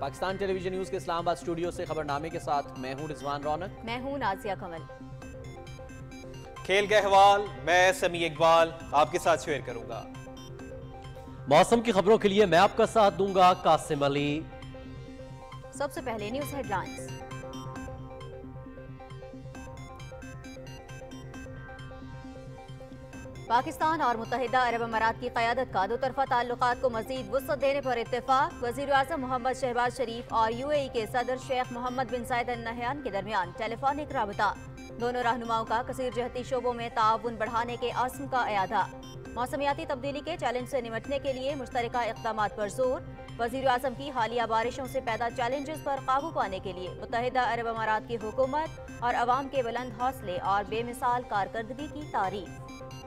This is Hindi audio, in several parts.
पाकिस्तान टेलीविजन न्यूज के इस्लामाबाद स्टूडियो से खबरनामे के साथ मैं हूं रिजवान रौनक मैं हूं नाजिया कमल खेल के अहवाल मैं समी इकबाल आपके साथ शेयर करूंगा मौसम की खबरों के लिए मैं आपका साथ दूंगा कासिम अली सबसे पहले न्यूज हेडलाइंस पाकिस्तान और मुतहदा अरब अमारात की क्यादत का दो तरफा ताल्लुक को मजीद वसत देने पर इतफाक वजीर अजम मोहम्मद शहबाज शरीफ और यू ए के सदर शेख मोहम्मद बिन सैद अल के दरमियान टेलीफोनिक रबता दोनों रहनुमाओं का कसर जहती शोबों में ताउन बढ़ाने के आसम का अदा मौसमियाती तब्दीली के चैलेंज से निमटने के लिए मुश्तर इकदाम पर जोर वजीर अजम की हालिया बारिशों से पैदा चैलेंजेस पर काबू पाने के लिए मुतहदा अरब अमारात की हुकूमत और आवाम के बुलंद हौसले और बेमिसाल कारकर्दगी की तारीफ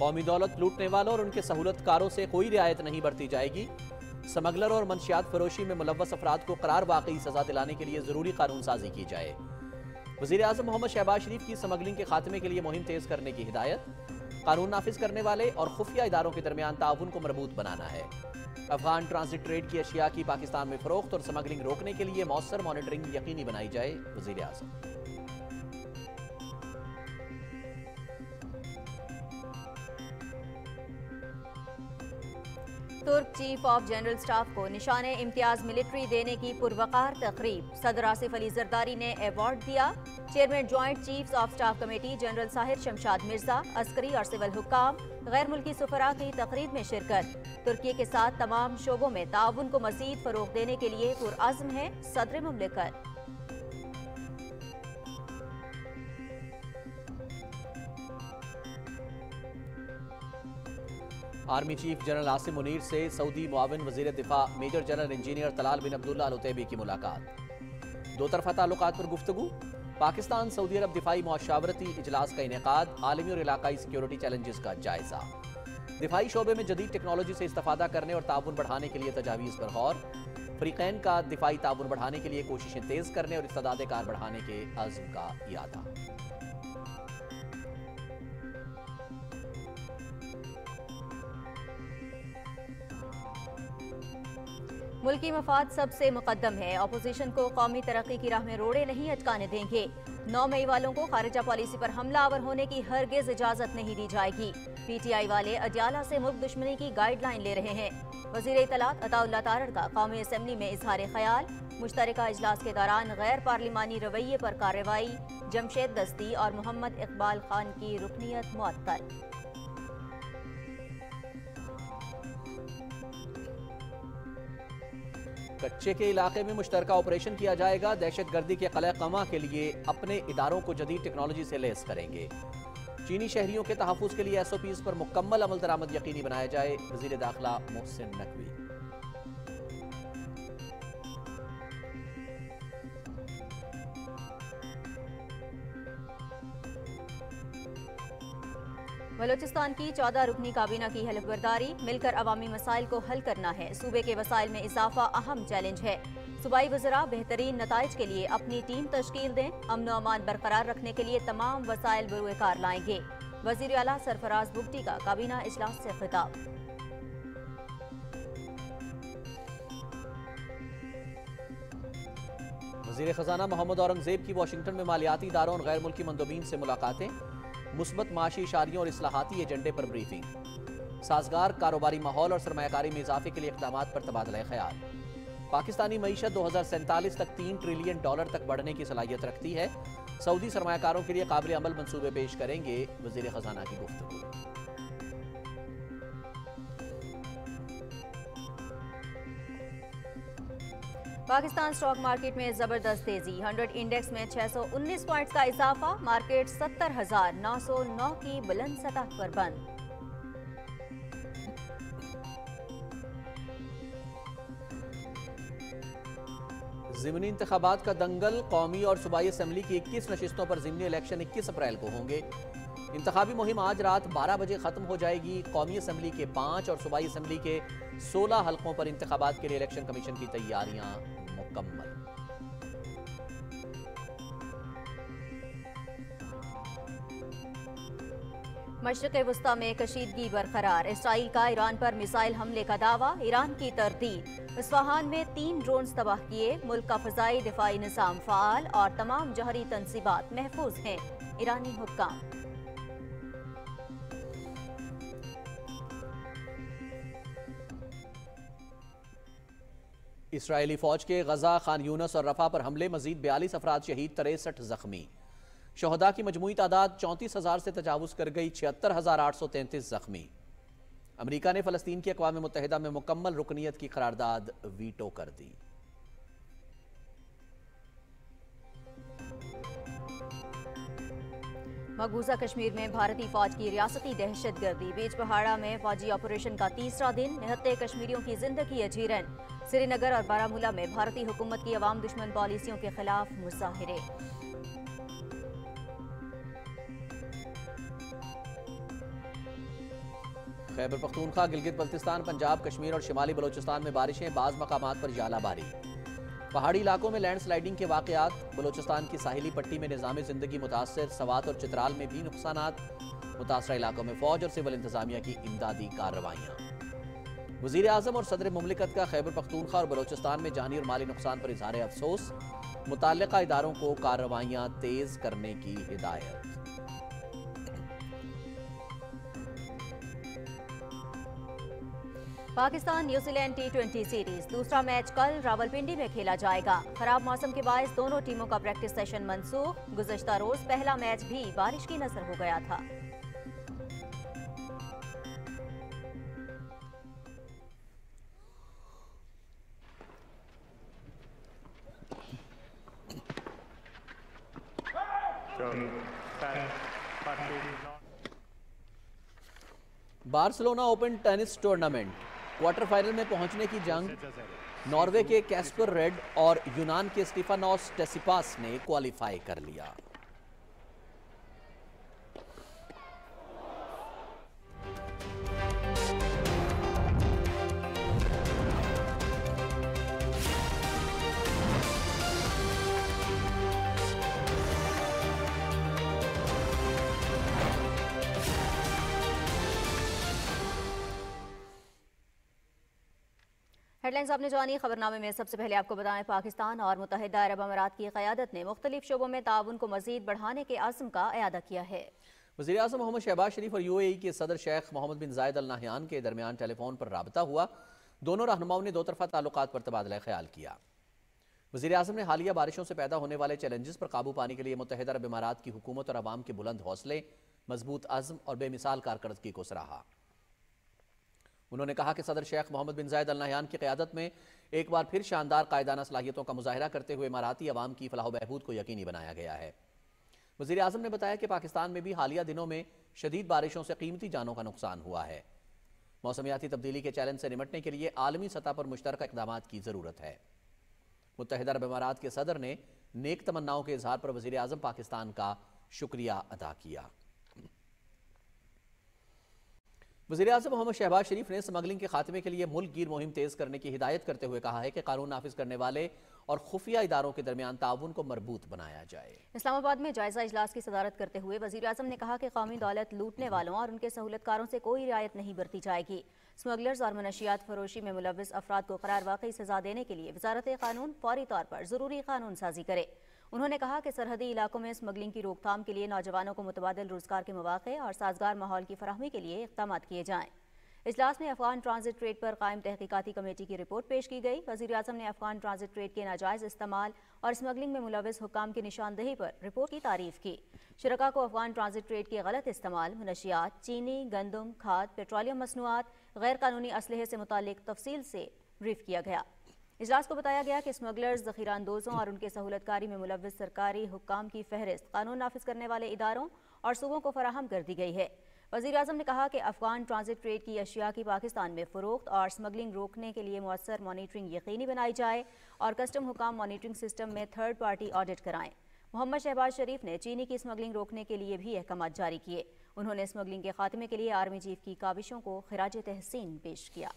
कौमी दौलत लूटने वालों और उनके सहूलतकारों से कोई रियायत नहीं बरती जाएगी समगलर और मंशियात फरोशी में मुलवस अफराद को करार वाकई सजा दिलाने के लिए ज़रूरी कानून साजी की जाए वजीर अजम मोहम्मद शहबाज शरीफ की स्मगलिंग के खात्मे के लिए मुहिम तेज़ करने की हिदायत कानून नाफिज करने वाले और खुफिया इदारों के दरमियान ताउन को मरबूत बनाना है अफगान ट्रांसिट ट्रेड की अशिया की पाकिस्तान में फरोख्त और स्मगलिंग रोकने के लिए मौसर मॉनिटरिंग यकीनी बनाई जाए वजीर अजम तुर्क चीफ ऑफ जनरल स्टाफ को निशान इम्तियाज मिलिट्री देने की पुरवकार तकरीब सदर आसिफ अली जरदारी ने अवार्ड दिया chairman joint chief of staff committee general Sahir Shamshad Mirza अस्करी और सिविल हुकाम गैर मुल्की सफरा की तकरीब में शिरकत तुर्की के साथ तमाम शोबों में ताउन को मजीद फरोग देने के लिए पुरज़म है सदर ममलिकत army chief general Asim Munir से सऊदी मुआवन वजीर दिफा major general engineer Talal bin Abdullah Alotaibi की मुलाकात दो तरफा ताल्लुक पर गुफ्तु पाकिस्तान सऊदी अरब दिफाई मुआशावरती इजलास का इनका आलमी और इलाकई सिक्योरिटी चैलेंजेस का जायजा दिफाई शोबे में जदीद टेक्नोलॉजी से इस्ता करने और ताउन बढ़ाने के लिए तजावीज़ पर गौर फ्रीकैन का दिफाई ताउन बढ़ाने के लिए कोशिशें तेज़ करने और इस्तादे कार बढ़ाने के आज़म का इरादा मुल्की मफाद सबसे मुकदम है अपोजिशन को कौमी तरक्की की राह में रोड़े नहीं अटकाने देंगे नौ मई वालों को खारिजा पॉलिसी पर आवर होने की हरगिज इजाजत नहीं दी जाएगी पीटीआई वाले अडियाला से मुल्क दुश्मनी की गाइडलाइन ले रहे हैं वजीर इतलात अताउल्ला तारड़ का कौमी असम्बली में इजहार ख्याल मुश्तर अजलास के दौरान गैर पार्लिमानी रवैये पर कार्रवाई जमशेद दस्ती और मोहम्मद इकबाल खान की रुकनीत मुअत्तर कच्चे के इलाके में मुश्तर ऑपरेशन किया जाएगा दहशत गर्दी के कमा के लिए अपने इदारों को जदीद टेक्नोलॉजी से लेस करेंगे चीनी शहरियों के तहफ़ के लिए एस ओ पीज पर मुकम्मल अमल दरामद यकीनी बनाया जाए वजी दाखिला मोहसिन नकवी बलोचिस्तान की चौदह रुकनी काबीना की हलफबर्दारी मिलकर अवामी मसाइल को हल करना है सूबे के वसाइल में इजाफा अहम चैलेंज है सूबाई वजरा बेहतरीन नतज के लिए अपनी टीम तश्कील दें अमन अमान बरकरार रखने के लिए तमाम वसाइल बरूकार लाएंगे वजीर अला सरफराज बुगटी का काबीना इजलास से खिताब वजीर खजाना मोहम्मद औरंगजेब की वाशिंगटन में मालियाती इदारों और गैर मुल्की मंदोबीन से मुलाकातें मुस्बत माशी इशारियों और असलाहती एजेंडे पर ब्रीफिंग साजगार कारोबारी माहौल और सरमाकारी में इजाफे के लिए इकदाम पर तबादला ख्याल पाकिस्तानी मीशत दो हज़ार सैंतालीस तक तीन ट्रिलियन डॉलर तक बढ़ने की सलाहियत रखती है सऊदी सरमाकारों के लिए काबिल अमल मनसूबे पेश करेंगे वजीर खजाना की गुफ्तु पाकिस्तान स्टॉक मार्केट में जबरदस्त तेजी 100 इंडेक्स में 619 पॉइंट्स का इजाफा मार्केट 70,909 की बुलंद सतह पर बंद जिमनी इंतबात का दंगल कौमी और सूबाई असम्बली की इक्कीस नशिस्तों पर जिमनी इलेक्शन इक्कीस अप्रैल को होंगे इंतबी मुहिम आज रात बारह बजे ख़त्म हो जाएगी कौमी असम्बली के पांच और सूबाई असम्बली के सोलह हलकों पर इंतबात के लिए इलेक्शन कमीशन की तैयारियां मुकम्मल मशरक वस्ती में कशीदगी बरकरार इसराइल का ईरान पर मिसाइल हमले का दावा ईरान की तरदीद इसवाहान में तीन ड्रोन तबाह किए मुल्क का फजाई दिफाई निज़ाम फ़ाल और तमाम जहरी तनसीबात महफूज हैं ईरानी हुक्काम इसराइली फौज के गजा खान यूनस और रफा पर हमले मजीद बयालीस अफराद शहीद तिरसठ जख्मी शहदा की मजमू तादाद चौंतीस हज़ार से तजावज़ कर गई छिहत्तर हज़ार आठ सौ तैंतीस जख्मी अमरीका ने फ़लस्तीन की अकवा मुतहदा में मुकम्मल रुकनीत की करारदाद वीटो कर दी मकबूजा कश्मीर में भारतीय फौज की रियासती दहशत गर्दी बेच पहाड़ा में फौजी ऑपरेशन का तीसरा दिन निहत्ते कश्मीरियों की जिंदगी अजीरन श्रीनगर और बारामूला में भारतीय हुकूमत की अवाम दुश्मन पॉलिसियों के खिलाफ मुजाहरे खैबर पख्तूनखा गिलगित बल्तिस्तान पंजाब कश्मीर और शिमाली बलोचिस्तान में बारिशें बाज मकाम पर जालाबारी पहाड़ी इलाकों में लैंड स्लाइडिंग के वाकयात बलोचिस्तान की साहिली पट्टी में निजामी ज़िंदगी मुतासर सवात और चित्राल में भी नुकसान मुतासर इलाकों में फौज और सिविल इंतजामिया की इमदादी कार्रवाइयां वजीर अजम और सदर ममलिकत का खैबर पख्तूनखा और बलोचिस्तान में जानी और माली नुकसान पर इजहार अफसोस मुतल इदारों को कार्रवाइयाँ तेज करने की हिदायत Pakistan New Zealand T twenty series दूसरा मैच कल रावलपिंडी में खेला जाएगा खराब मौसम के बायस दोनों टीमों का प्रैक्टिस सेशन मनसूख गुजशत रोज पहला मैच भी बारिश की नजर हो गया था Barcelona open tennis tournament quarter final में पहुंचने की जंग नॉर्वे के कैस्पर रेड और यूनान के स्टीफानोस टेसिपास ने क्वालिफाई कर लिया हेडलाइंस आपने जानी खबरनामे में सबसे पहले आपको बताएं पाकिस्तान और मुतहदा अरब अमारात की क्यादत ने मुख्तलिफ शोबों में ताउन को मजीद बढ़ाने के आजम का अदा किया है वजी अजम मोहम्मद शहबाज शरीफ और यू ए के सदर शेख मोहम्मद बिन जायद अल नाहयान के दरमियान टेलीफोन पर रबता हुआ दोनों रहनुमाओं ने दो तरफा ताल्लुक पर तबादला ख्याल किया वजी अजम ने हालिया बारिशों से पैदा होने वाले चैलेंजेस पर काबू पाने के लिए मुतहद अरब इमारात की हुकूमत और आवाम के बुलंद हौसले मजबूत अज़म और बेमिसाल कारकर्दगी को सराहा उन्होंने कहा कि सदर शेख मोहम्मद बिन जायद अलनायान की क्यादत में एक बार फिर शानदार कायदाना सलाहियतों का मुजाहरा करते हुए इमाराती आवाम की फलाह बहबूद को यकीनी बनाया गया है वजीर अजम ने बताया कि पाकिस्तान में भी हालिया दिनों में शदीद बारिशों से कीमती जानों का नुकसान हुआ है मौसमियाती तब्दीली के चैलेंज से निपटने के लिए आलमी सतह पर मुश्तर इकदाम की ज़रूरत है मुतहद अरब इमारात के सदर ने नेक तमन्नाओं के इजहार पर वजी अजम पाकिस्तान का शुक्रिया अदा किया वजी अजम मोहम्मद शहबाज शरीफ ने स्मगलिंग के खात्मे के लिए मुल्क गिर मुहिम तेज़ करने की हिदायत करते हुए कहा है कि कानून नाफिज करने वाले और खुफिया इदारों के दरमियान ताउन को मरबूत बनाया जाए इस्लामाबाद में जायजा इजलास की सदारत करते हुए वजी अजम ने कहा कि कौमी दौलत लूटने वालों और उनके सहूलतकारों से कोई रियायत नहीं बरती जाएगी स्मगलर्स और मनशियात फरोशी में मुलविस अफराद को करार वाकई सजा देने के लिए वजारत कानून फौरी तौर पर ज़रूरी कानून साजी करे उन्होंने कहा कि सरहदी इलाकों में स्मगलिंग की रोकथाम के लिए नौजवानों को मुतबादल रोजगार के मौाक़े और साजगार माहौल की फरहमी के लिए इकदाम किए जाएँ इजलास में अफगान ट्रांजिट ट्रेड पर कायम तहकीकती कमेटी की रिपोर्ट पेश की गई वजी अजम ने अफगान ट्रांजिट ट्रेड के नाजायज इस्तेमाल और स्मगलिंग में मुलविस हुकाम की निशानदेही पर रिपोर्ट की तारीफ की शरका को अफगान ट्रांजिट ट्रेड के गलत इस्तेमाल मनशियात चीनी गंदम खाद पेट्रोलियम मसनूआत गैर कानूनी असलहे से मुतल तफसील से ब्रीफ किया गया इजलास को बताया गया कि स्मगलर्स जखीरानंदोजों और उनके सहूलतकारी में मुलव सरकारी हुक्म की फहरिस्त कानून नाफिज करने वाले इदारों और सूबों को फराहम कर दी गई है वजीर अजम ने कहा कि अफगान ट्रांजिट ट्रेड की अशिया की पाकिस्तान में फरोख्त और स्मगलिंग रोकने के लिए मौसर मॉनिटरिंग यकीनी बनाई जाए और कस्टम हुकाम मॉनिटरिंग सिस्टम में थर्ड पार्टी ऑडिट कराएं मोहम्मद शहबाज शरीफ ने चीनी की स्मगलिंग रोकने के लिए भी अहकाम जारी किए उन्होंने स्मगलिंग के खात्मे के लिए आर्मी चीफ की काविशों को खराज तहसीन पेश किया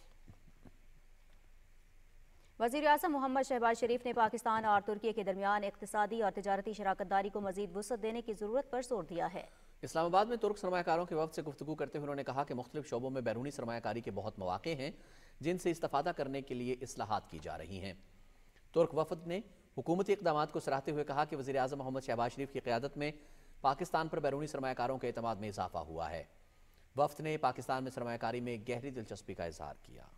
वजी अजम मोहम्मद शहबाज शरीफ ने पाकिस्तान और तुर्की के दरमियान इकतदी और तजारती शराकत दारी को मजीद वसत देने की जरूरत पर जोर दिया है इस्लामाबाद में तुर्क सरमाकारों के वक्त से गुफ्तु करते हुए उन्होंने कहा कि मुख्तलिफ शोबों में बैरूनी सरमाकारी के बहुत मौाक़े हैं जिनसे इस्तफादा करने के लिए असलाहत की जा रही हैं तुर्क वफद ने हुकूमती इकदाम को सराहते हुए कहा कि वजी अजम मोहम्मद शहबाज शरीफ की क्यादत में पाकिस्तान पर बैरूनी सरमाकारों के अतमाद में इजाफा हुआ है वफद ने पाकिस्तान में सरमाकारी में गहरी दिलचस्पी का इजहार किया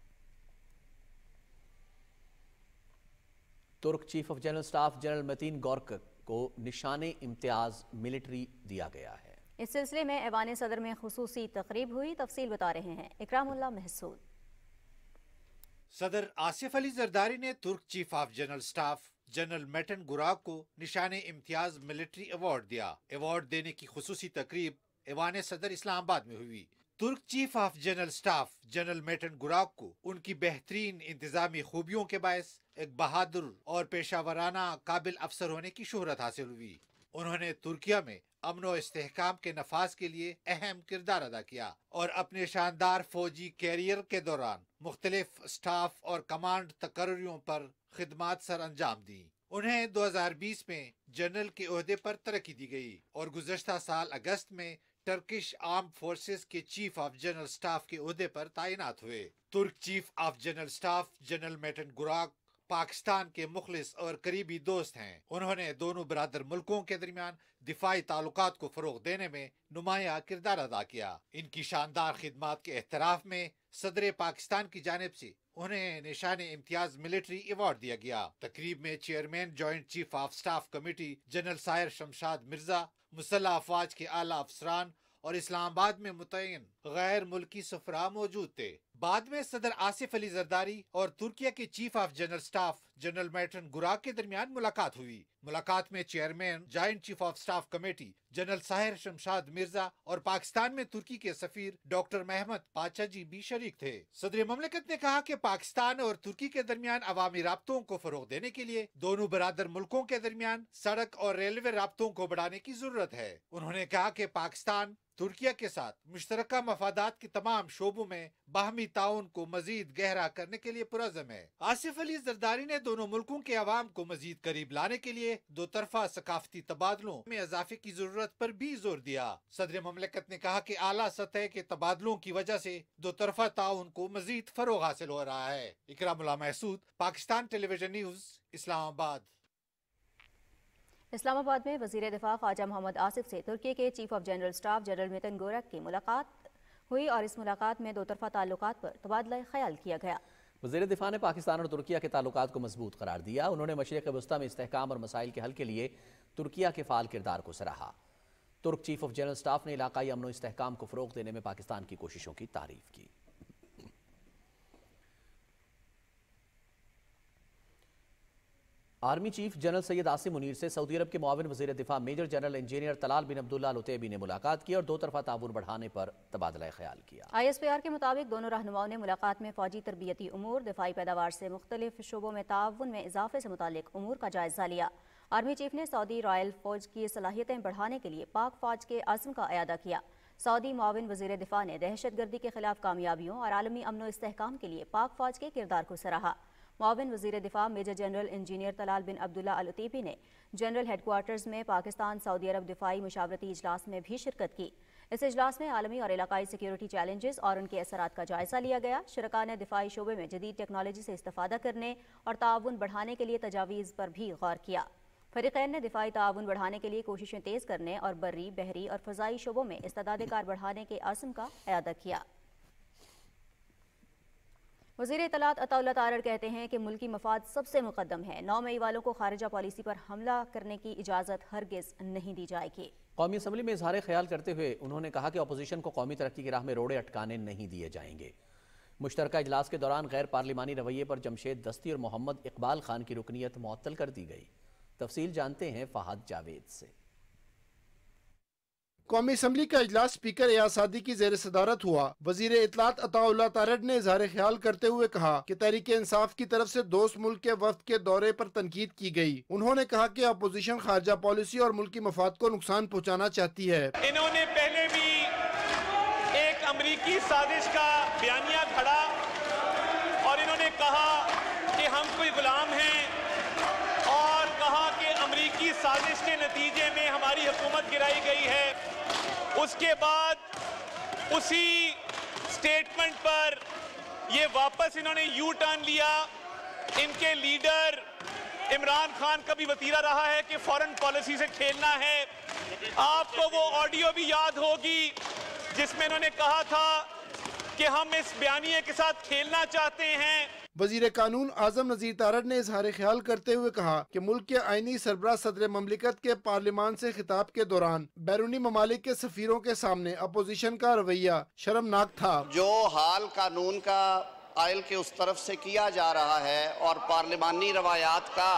तुर्क chief of general staff general Metin Gurak को निशान इम्तियाज मिलिट्री दिया गया है इस सिलसिले में ऐवान सदर में खसूसी तकरीब हुई तफसील बता रहे हैं इकरामुल्ला महसूद सदर आसिफ अली जरदारी ने तुर्क chief of general staff general Metin Gurak को निशान इम्तियाज मिलिट्री अवार्ड दिया अवार्ड देने की खसूसी तकरीब ऐवान सदर इस्लामाबाद में हुई तुर्क chief of general staff general Metin Gurak को उनकी बेहतरीन इंतजामी खूबियों के बायस एक बहादुर और पेशा वराना काबिल अफसर होने की शहरत हासिल हुई उन्होंने तुर्किया में अमन व इसकाम के नफाज के लिए अहम किरदार अदा किया और अपने शानदार फौजी कैरियर के दौरान मुख्तलिफ स्टाफ और कमांड तकर्रियों पर खदम सर अंजाम दी उन्हें बीस में जनरल के अहदे पर तरक्की दी गई और गुजशत साल अगस्त में टर्किश आर्म फोर्सेस के चीफ ऑफ जनरल स्टाफ के उहदे पर तैनात हुए तुर्क chief of general staff general Metin Gurak Pakistan के मुखलिस और करीबी दोस्त हैं उन्होंने दोनों बरदर मुल्कों के दरमियान दिफाई ताल्लुक को फरोग देने में नुमाया किरदार अदा किया इनकी शानदार खिदमत के एहतराफ में सदर पाकिस्तान की जानब से उन्हें निशान इम्तियाज मिलिट्री अवार्ड दिया गया तकरीब में chairman joint chief of staff committee general Sahir Shamshad Mirza मुसल्ह अफवाज के आला अफसरान और इस्लामाबाद में मुतन गैर मुल्की सफरा मौजूद थे बाद में सदर आसिफ अली जरदारी और तुर्किया के chief of general staff general Metin Gurak के दरमियान मुलाकात हुई मुलाकात में chairman joint chief of staff committee general Sahir Shamshad Mirza और पाकिस्तान में तुर्की के सफीर डॉक्टर महमद पाचा जी भी शरीक थे सदर ममलिकत ने कहा कि पाकिस्तान और तुर्की के दरमियान अवामी रबतों को फरोग देने के लिए दोनों बरदर मुल्कों के दरमियान सड़क और रेलवे रबतों को बढ़ाने की जरूरत है उन्होंने कहा की पाकिस्तान तुर्किया के साथ मुश्तर मफादात के तमाम शोबों में बाहमी अमली ताउन को मजीद गहरा करने के लिए पुरजम है आसिफ अली जरदारी ने दोनों मुल्कों के आवाम को मजीद करीब लाने के लिए दो तरफा सकाफती तबादलों में इजाफे की जरूरत पर भी जोर दिया सदर ममलिकत ने कहा की आला सतह के तबादलों की वजह से दो तरफा ताउन को मजीद फरोग हासिल हो रहा है इकराम महसूद पाकिस्तान टेलीविजन न्यूज इस्लामाबाद इस्लामाबाद में वजीर दिफा ख्वाजा मोहम्मद आसिफ से तुर्की के chief of general staff general Metin Gurak की मुलाकात हुई और इस मुलाकात में दो तरफा ताल्लुक पर तबादला ख्याल किया गया वजीर दिफा ने पाकिस्तान और तुर्किया के ताल्लुक को मजबूत करार दिया उन्होंने मशरक़ वस्ती में इसकाम और मसाइल के हल के लिए तुर्किया के फाल किरदार को सराहा तुर्क चीफ ऑफ जनरल स्टाफ ने इलाकई अमन इसकाम को फ़रोग देने में पाकिस्तान की कोशिशों की तारीफ की army chief general Syed Asim Munir से सऊदी अरब के मुआवन वजीर दिफा major general engineer Talal bin Abdullah Alotaibi ने मुलाकात की और दो तरफा ताउन बढ़ाने पर तबादला ख्याल किया आई एस पी आर के मुताबिक दोनों रहनुमाओं ने मुलाकात में फौजी तरबियती अमूर दिफाई पैदावार से मुख्तलिफ शोबों में ताउन में इजाफे से मुतक अमूर का जायजा लिया आर्मी चीफ ने सऊदी रॉयल फौज की सलाहियतें बढ़ाने के लिए पाक फौज के आजम का अदा किया सऊदी माविन वजीर दिफा ने दहशत गर्दी के खिलाफ कामयाबियों और आलमी अमन इसकाम के लिए पाक फौज के किरदार को सराहा मावन वजीर दिफा major general engineer Talal bin Abdullah Alotaibi ने जनरल हेडकोार्टर्स में पाकिस्तान सऊदी अरब दिफाई मशावरती इजलास में भी शिरकत की इस अजलास में आलमी और इलाकई सिक्योरिटी चैलेंजेस और उनके असर का जायजा लिया गया शरका ने दिफाई शोबे में जदीद टेक्नोलॉजी से इस्ता करने और ताउन बढ़ाने के लिए तजावीज़ पर भी गौर किया फरीकैन ने दिफाई ताउन बढ़ाने के लिए कोशिशें तेज़ करने और बर्री बहरी और फजाई शोबों में इस्तादाद बढ़ाने के आसम का अदा किया वजीर इतलात अताउल्ला तारड़ कहते हैं कि मुल्की मफाद सबसे मुकदम है नौ मई वालों को खारजा पॉलिसी पर हमला करने की इजाज़त हरगज नहीं दी जाएगी कौमी असम्बली में इजहार ख्याल करते हुए उन्होंने कहा कि अपोजीशन को कौमी तरक्की की राह में रोड़े अटकाने नहीं दिए जाएंगे मुश्तर इजलास के दौरान गैर पार्लिमानी रवैये पर जमशेद दस्ती और मोहम्मद इकबाल खान की रुकनीत मअतल कर दी गई तफसील जानते हैं फहद जावेद से कौमी असम्बली का अजलास स्पीकर एया सादी की जेर सदारत हुआ वजीर इतलात अताउल्ला तारड ने इजहार ख्याल करते हुए कहा की तहरीक इंसाफ की तरफ ऐसी दोस्त मुल्क के वफ के दौरे आरोप तनकीद की गयी उन्होंने कहा की अपोजिशन खारजा पॉलिसी और मुल्की मफाद को नुकसान पहुँचाना चाहती है इन्होंने पहले भी एक अमरीकी साजिश का बयानिया खड़ा और इन्होंने कहा की हम कोई गुलाम है और कहा की अमरीकी साजिश के नतीजे में हमारी हुकूमत गिराई गई है उसके बाद उसी स्टेटमेंट पर ये वापस इन्होंने यू टर्न लिया इनके लीडर इमरान खान का भी वतीरा रहा है कि फॉरेन पॉलिसी से खेलना है आपको वो ऑडियो भी याद होगी जिसमें इन्होंने कहा था कि हम इस बयानिए के साथ खेलना चाहते हैं वजीर कानून आजम नजीर तारड़ ने इजहार ख्याल करते हुए कहा कि मुल्क के आइनी सरबरा सदर ममलिकत के पार्लियमान से खिताब के दौरान बैरूनी ममालिक के सफीरों के सामने अपोजिशन का रवैया शर्मनाक था जो हाल कानून का आयल के उस तरफ से किया जा रहा है और पार्लिमानी रवायात का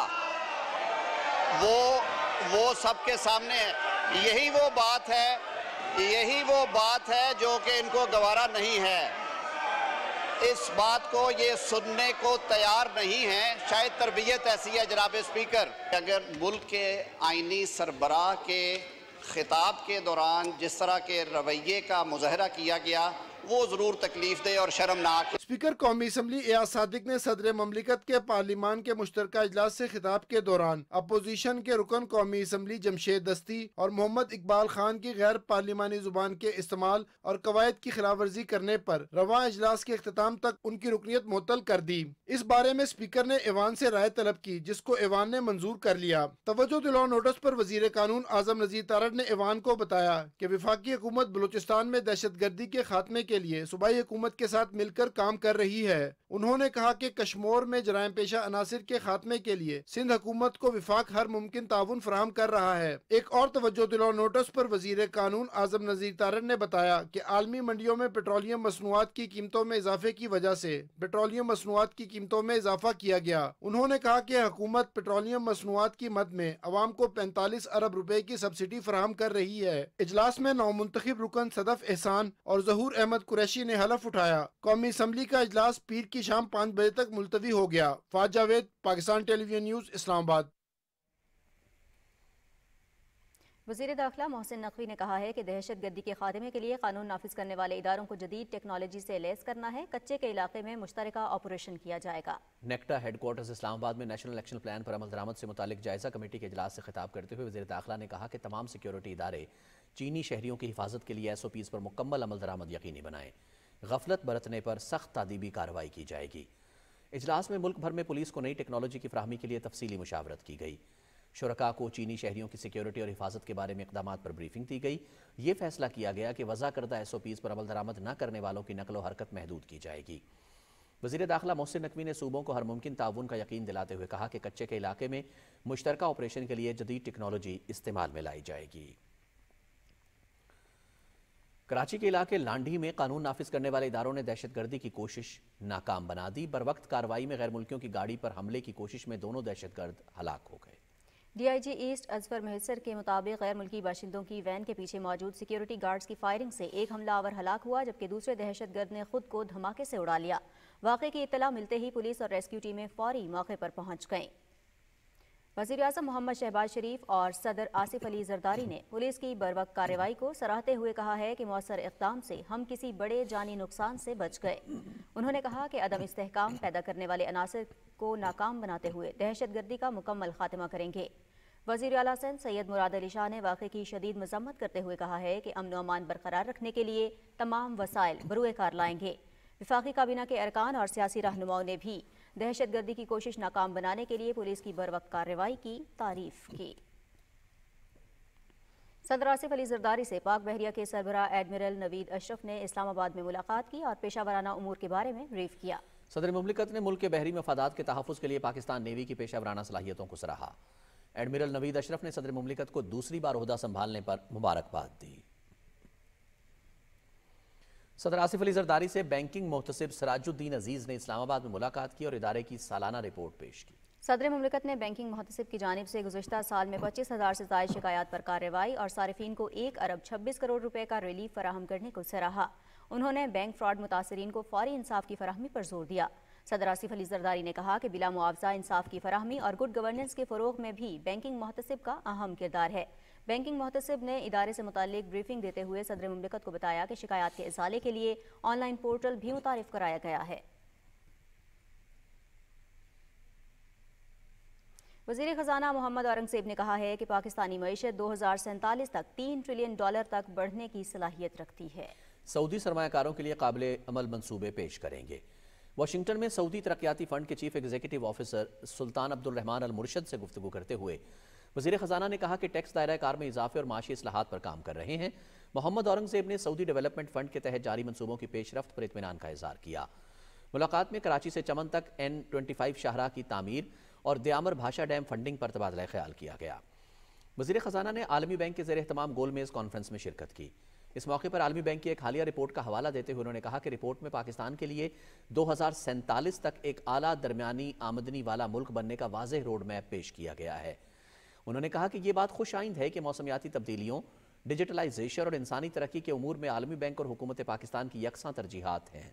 वो वो सबके सामने है यही वो बात है यही वो बात है जो कि इनको गवारा नहीं है इस बात को ये सुनने को तैयार नहीं है शायद तरबियत ऐसी है जनाब स्पीकर अगर मुल्क के आइनी सरबराह के खिताब के दौरान जिस तरह के रवैये का मुजाहरा किया गया वो जरूर तकलीफ दे और शर्मनाक स्पीकर कौमी असम्बली एयाज सादिक ने सदर ममलिकत के पार्लिमान के मुश्तर अजलास ऐसी खिताब के दौरान अपोजीशन के रुकन कौमी असम्बली जमशेद दस्ती और मोहम्मद इकबाल खान की गैर पार्लिमानी जुबान के इस्तेमाल और कवायद की खिलाफ वर्जी करने आरोप रवा अजलास के अख्ताम तक उनकी रुकनीत मुतल कर दी इस बारे में स्पीकर ने ऐवान ऐसी राय तलब की जिसको ऐवान ने मंजूर कर लिया तवज्जो दिलाओ नोटिस आरोप वजीर कानून आजम नजीर तारड़ ने ऐवान को बताया की विफाकी हुकूमत बलोचिस्तान में दहशत गर्दी के खात्मे के के लिए सूबाई हुकूमत के साथ मिलकर काम कर रही है उन्होंने कहा कि कश्मीर में जराय पेशा अनासर के खात्मे के लिए सिंध हुकूमत को विफाक हर मुमकिन ताउन फ्राहम कर रहा है एक और तवज्जो दिलो नोटिस पर वजीर कानून आजम नजीर तारन ने बताया कि आलमी मंडियों में पेट्रोलियम मसनूआत की कीमतों में इजाफे की वजह से पेट्रोलियम मसनूआत की कीमतों में इजाफा किया गया उन्होंने कहा कि हुकूमत पेट्रोलियम मसनूआत की मद में अवाम को पैंतालीस अरब रुपए की सब्सिडी फराहम कर रही है इजलास में नौ मुंतब रुकन सदफ एहसान और जहूर अहमद कुरैशी ने हलफ उठाया कौमी असम्बली का अजलास पीर की शाम पाँच बजे तक मुलतवी हो गया फाज जावेद पाकिस्तान टेलीविजन न्यूज़ इस्लामाबाद वजीर दाखिला मोहसिन नकवी ने कहा है कि दहशत गर्दी के खात्मे के लिए कानून नाफिज करने वाले इदारों को जदीद टेक्नोलॉजी से लैस करना है कच्चे के इलाके में मुश्तर ऑपरेशन किया जाएगा नेक्टा हेडकोार्टर्स इस्लामाबाद में नेशनल इलेक्शन प्लान पर अमल दरामद से मुतल जायजा कमेटी के अजलास से खिताब करते हुए वजी दाखिला ने कहा कि तमाम सिक्योरिटी इदारे चीनी शहरीों की हिफाजत के लिए एस ओ पीज़ पर मुकम्मल अमल दरामद यकीनी बनाएं गफलत बरतने पर सख्त तदीबी कार्रवाई की जाएगी इजलास में मुल्क भर में पुलिस को नई टेक्नोलॉजी की फ्राहमी के लिए तफसीली मुशावरत की गई शुरा को चीनी शहरीों की सिक्योरिटी और हिफाजत के बारे में इकदाम पर ब्रीफिंग दी गई ये फैसला किया गया कि वज़ा करदा एस ओ पीज़ पर अमल दरामद न करने वालों की नकलो हरकत महदूद की जाएगी वजीर दाखिला मोहसिन नकवी ने सूबों को हर मुमकिन ताउन का यकीन दिलाते हुए कहा कि कच्चे के इलाके में मुश्तरक ऑपरेशन के लिए जदीद टेक्नोलॉजी इस्तेमाल में लाई जाएगी कराची के इलाके लांडी में कानून नाफिज करने वाले इदारों ने दहशतगर्दी की कोशिश नाकाम बना दी बर वक्त कार्रवाई में गैर मुल्कियों की गाड़ी पर हमले की कोशिश में दोनों दहशतगर्द हलाक हो गए डीआईजी ईस्ट अजफर महसर के मुताबिक गैर मुल्की बाशिंदों की वैन के पीछे मौजूद सिक्योरिटी गार्ड्स की फायरिंग से एक हमलावर हलाक हुआ जबकि दूसरे दहशतगर्द ने खुद को धमाके से उड़ा लिया वाकई की इतला मिलते ही पुलिस और रेस्क्यू टीमें फौरी मौके पर पहुंच गईं वजीर अजम मोहम्मद शहबाज शरीफ और सदर आसिफ अली जरदारी ने पुलिस की बरवक कार्रवाई को सराहते हुए कहा है कि मौसर इकदाम से हम किसी बड़े जानी नुकसान से बच गए उन्होंने कहा कि अदम इसकाम पैदा करने वाले अनासर को नाकाम बनाते हुए दहशत गर्दी का मुकम्मल खात्मा करेंगे वजीर अलासन सैयद मुराद अली शाह ने वाक़े की शदीद मजम्मत करते हुए कहा है कि अमन अमान बरकरार रखने के लिए तमाम वसायल बरुए कार लाएंगे विफाख़ी काबीना के अरकान और सियासी रहनुमाओं ने भी दहशतगर्दी की कोशिश नाकाम बनाने के लिए पुलिस की बर वक्त कार्रवाई की तारीफ की सदर आसिफ अली जरदारी से पाक बहरिया के सरबरा एडमिरल नवीद अशरफ ने इस्लामाबाद में मुलाकात की और पेशा वराना उमूर के बारे में ब्रीफ किया सदर ममलिकत ने मुल्क के बहरी मफादात के तहफ़ के लिए पाकिस्तान नेवी की पेशा वाराना सलाहियतों को सराहा एडमिरल नवीद अशरफ ने सदर ममलिकत को दूसरी बार उहदा संभालने पर मुबारकबाद दी सदर आसिफ अली जरदारी से बैंकिंग मोहतसिब सराजुद्दीन अजीज ने इस्लामाबाद में मुलाकात की और इदारे की सालाना रिपोर्ट पेश की सदर ममलिकत ने बैंकिंग मुहतसिब की जानब से गुजशत साल में पच्चीस हज़ार से जायद शिकायत पर कार्रवाई और सार्फिन को एक अरब छब्बीस करोड़ रुपये का रिलीफ फराहम करने को सराहा उन्होंने बैंक फ्रॉड मुतासरीन को फौरी इंसाफ की फरहमी पर जोर दिया सदर आसिफ अली जरदारी ने कहा कि बिला मुआवजा इंसाफ की फरहमी और गुड गवर्नेंस के फ़रोग में भी बैंकिंग मुहतसिब का अहम किरदार है बैंकिंग महतसब ने इदारे से मुतक ब्रीफिंग देते हुए सदर ममलिकत को बताया कि शिकायत के इजाले के लिए ऑनलाइन पोर्टल भी मुतारफ़ कराया गया है वजीर खजाना मोहम्मद औरंगजेब ने कहा है कि पाकिस्तानी मीशत दो हज़ार सैंतालीस तक तीन ट्रिलियन डॉलर तक बढ़ने की सलाहियत रखती है सऊदी सरमाकारों के लिए काबिल अमल मनसूबे पेश करेंगे वाशिंगटन में सऊदी तरक्याती फ़ंड के chief executive officer Sultan Abdulrahman Almurshed से गुफ्तु करते हुए वजीर खजाना ने कहा कि टैक्स दायरा कार में इजाफे और माशी असलाहत पर काम कर रहे हैं मोहम्मद औरंगजेब ने सऊदी डेवलपमेंट फंड के तहत जारी मनसूबों की पेशरफ पर इतमान का इजहार किया मुलाकात में कराची से चमन तक एन ट्वेंटी फाइव शाहरा की तामीर और दयामर भाषा डैम फंडिंग पर तबादला ख्याल किया गया वजीर खजाना ने आलमी बैंक के जेर तमाम मेज कॉन्फ्रेंस में शिरकत की इस मौके पर आलमी बैंक की एक हालिया रिपोर्ट का हवाला देते हुए उन्होंने कहा कि रिपोर्ट में पाकिस्तान के लिए दो हज़ार सैंतालीस तक एक आला दरमिया आमदनी वाला मुल्क बनने का वाज रोड मैप पेश किया गया है उन्होंने कहा कि ये बात खुश आइंद है कि मौसमियाती तब्दीलियों डिजिटलाइजेशन और इंसानी तरक्की के अमूर में आलमी बैंक और हुकूमत पाकिस्तान की यकसा तरजीहत हैं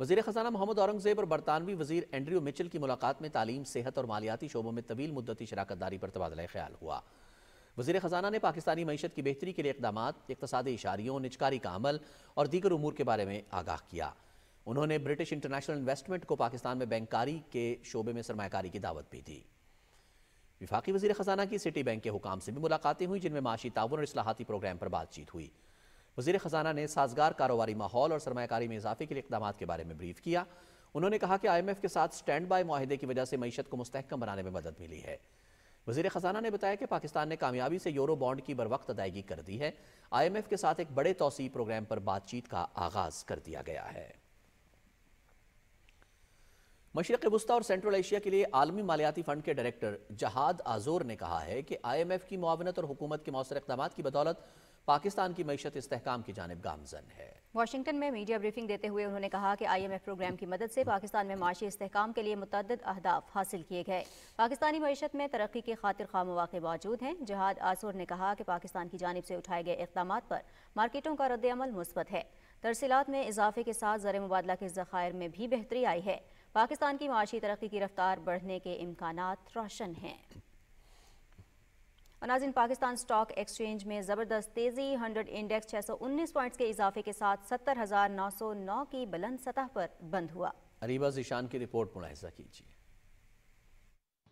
वजीर खजाना मोहम्मद औरंगजेब और बरतानवी वजीर एंड्री मिचल की मुलाकात में तालीम सेहत और मालियाती शोबों में तवील मुद्दती शराकत दारी पर तबादला ख्याल हुआ वजीर खजाना ने पाकिस्तानी मीशत की बेहतरी के लिए इकदाम इकतदी इशारियों निचकारी का अमल और दीगर उमूर के बारे में आगाह किया उन्होंने ब्रिटिश इंटरनेशनल इन्वेस्टमेंट को पाकिस्तान में बैंकारी के शोबे में सरमाकारी की दावत भी दी विफाक वजी खजाना की सिटी बैंक के हुकाम से भी मुलाकातें हुई जिनमें माशी ताउन और असलाहती प्रोग्राम पर बातचीत हुई वजी खजाना ने साजगार कारोबारी माहौल और सरमाकारी में इजाफे के लिए इकदाम के बारे में ब्रीफ किया उन्होंने कहा कि आई एम एफ के साथ स्टैंड बाई माहे की वजह से मीशत को मुस्तकम बनाने में मदद मिली है वजी खजाना ने बताया कि पाकिस्तान ने कामयाबी से यूरो बॉन्ड की बरवक्त अदायगी कर दी है आई एम एफ के साथ एक बड़े तोसी प्रोग्राम पर बातचीत का आगाज कर दिया गया है मशरक़ वस्ती और सेंट्रल एशिया के लिए आलमी मालियाती फ़ंड के डायरेक्टर जहाद आजोर ने कहा है कि आई एम एफ़ की मुआवनत और हुकूमत के मौसर इकदाम की बदौलत पाकिस्तान की मीशत इसकाम की जानब गामजन है वाशिंगटन में मीडिया ब्रीफिंग देते हुए उन्होंने कहा कि आई एम एफ प्रोग्राम की मदद से पाकिस्तान में माशी इसकाम के लिए मुतद अहदाफ हासिल किए गए पाकिस्तानी मीशत में तरक्की के खातिर खाम मौाक़े मौजूद हैं जहाद आजोर ने कहा कि पाकिस्तान की जानब से उठाए गए इकदाम पर मार्केटों का अमल मुस्बत है तरसीलात में इजाफे के साथ ज़र मुबादला के ज़खायर में भी बेहतरी आई है पाकिस्तान की माशी तरक्की की रफ्तार बढ़ने के इम्कान रोशन हैं अनाजिन पाकिस्तान स्टॉक एक्सचेंज में ज़बरदस्त तेज़ी 100 इंडेक्स 619 पॉइंट्स के इजाफे के साथ 70,909 की बुलंद सतह पर बंद हुआ अरीबा जिशान की रिपोर्ट मुलाजा कीजिए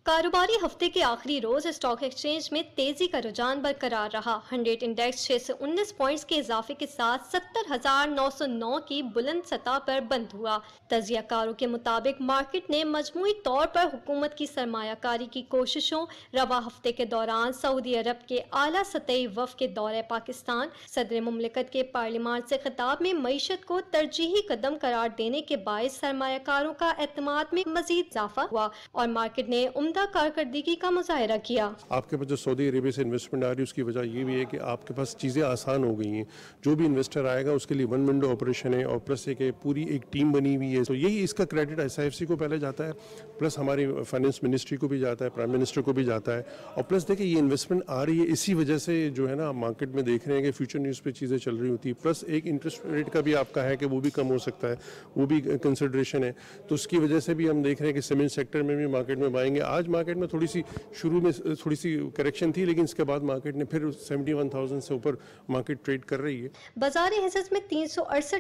कारोबारी हफ्ते के आखिरी रोज स्टॉक एक्सचेंज में तेजी का रुझान बरकरार रहा हंड्रेड इंडेक्स सौ उन्नीस पॉइंट के इजाफे के साथ सत्तर हजार नौ सौ नौ की बुलंद सतह पर बंद हुआ कारों के मुताबिक मार्केट ने मजमुई तौर पर हुकूमत की सरमाकारी की कोशिशों रवा हफ्ते के दौरान सऊदी अरब के आला सतही वफ के दौरे पाकिस्तान सदर ममलिकत के पार्लियामान से खिताब में मीशत को तरजीही कदम करार देने के बायस सरमाकारों का अहतमाद में मजीद इजाफा हुआ और मार्केट ने उम्र उमदा कारकर्दगी का मुजाहरा किया आपके पास जो सऊदी अरबिया से इन्वेस्टमेंट आ रही है उसकी वजह ये भी है कि आपके पास चीज़ें आसान हो गई हैं जो भी इन्वेस्टर आएगा उसके लिए वन विंडो ऑपरेशन है और प्लस एक पूरी एक टीम बनी हुई है तो यही इसका क्रेडिट एस को पहले जाता है प्लस हमारी फाइनेंस मिनिस्ट्री को भी जाता है प्राइम मिनिस्टर को भी जाता है और प्लस देखिए ये इन्वेस्टमेंट आ रही है इसी वजह से जो है ना मार्केट में देख रहे हैं कि फ्यूचर न्यूज़ पर चीज़ें चल रही होती है प्लस एक इंटरेस्ट रेट का भी आपका है कि वो भी कम हो सकता है वो भी कंसिड्रेशन है तो उसकी वजह से भी हम देख रहे हैं कि सीमेंट सेक्टर में भी मार्केट में पाएंगे आज आज मार्केट में थोड़ी सी शुरू में थोड़ी सी करेक्शन थी लेकिन इसके बाद मार्केट ने फिर 71,000 से ऊपर मार्केट ट्रेड कर रही है बाजार हिस्स में तीन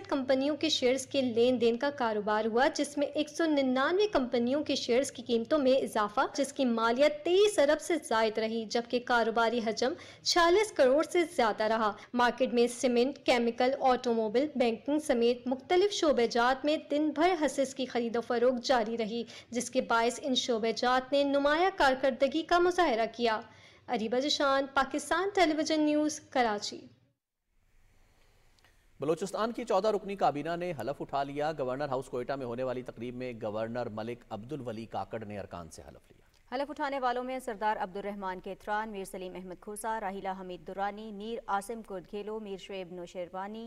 कंपनियों के शेयर्स के लेन देन का कारोबार हुआ जिसमें निन्यानवे कंपनियों के शेयर्स की कीमतों में इजाफा जिसकी मालियत तेईस अरब से जायद रही जबकि कारोबारी हजम छियालीस करोड़ से ज्यादा रहा मार्केट में सीमेंट केमिकल ऑटोमोबाइल बैंकिंग समेत मुख्तलिफ शोबेजात में दिन भर हसेस की खरीदो फरोख जारी रही जिसके बायस इन शोबेजात ने नुमाया कारकर्दगी का मुजाहरा किया अरीबा जशान पाकिस्तान टेलीविजन न्यूज़ कराची बलोचिस्तान की चौदह रुकनी काबीना ने हलफ उठा लिया गवर्नर हाउस कोयटा में होने वाली तकरीब में गवर्नर मलिक अब्दुल वली काकड़ ने अरकान से हलफ लिया हलफ उठाने वालों में सरदार अब्दुलरहमान केतरान मीर सलीम अहमद खोसा राहिला हमीद दुरानी नीर आसिम कुर्द घेलो मीर शुब नौशेरवानी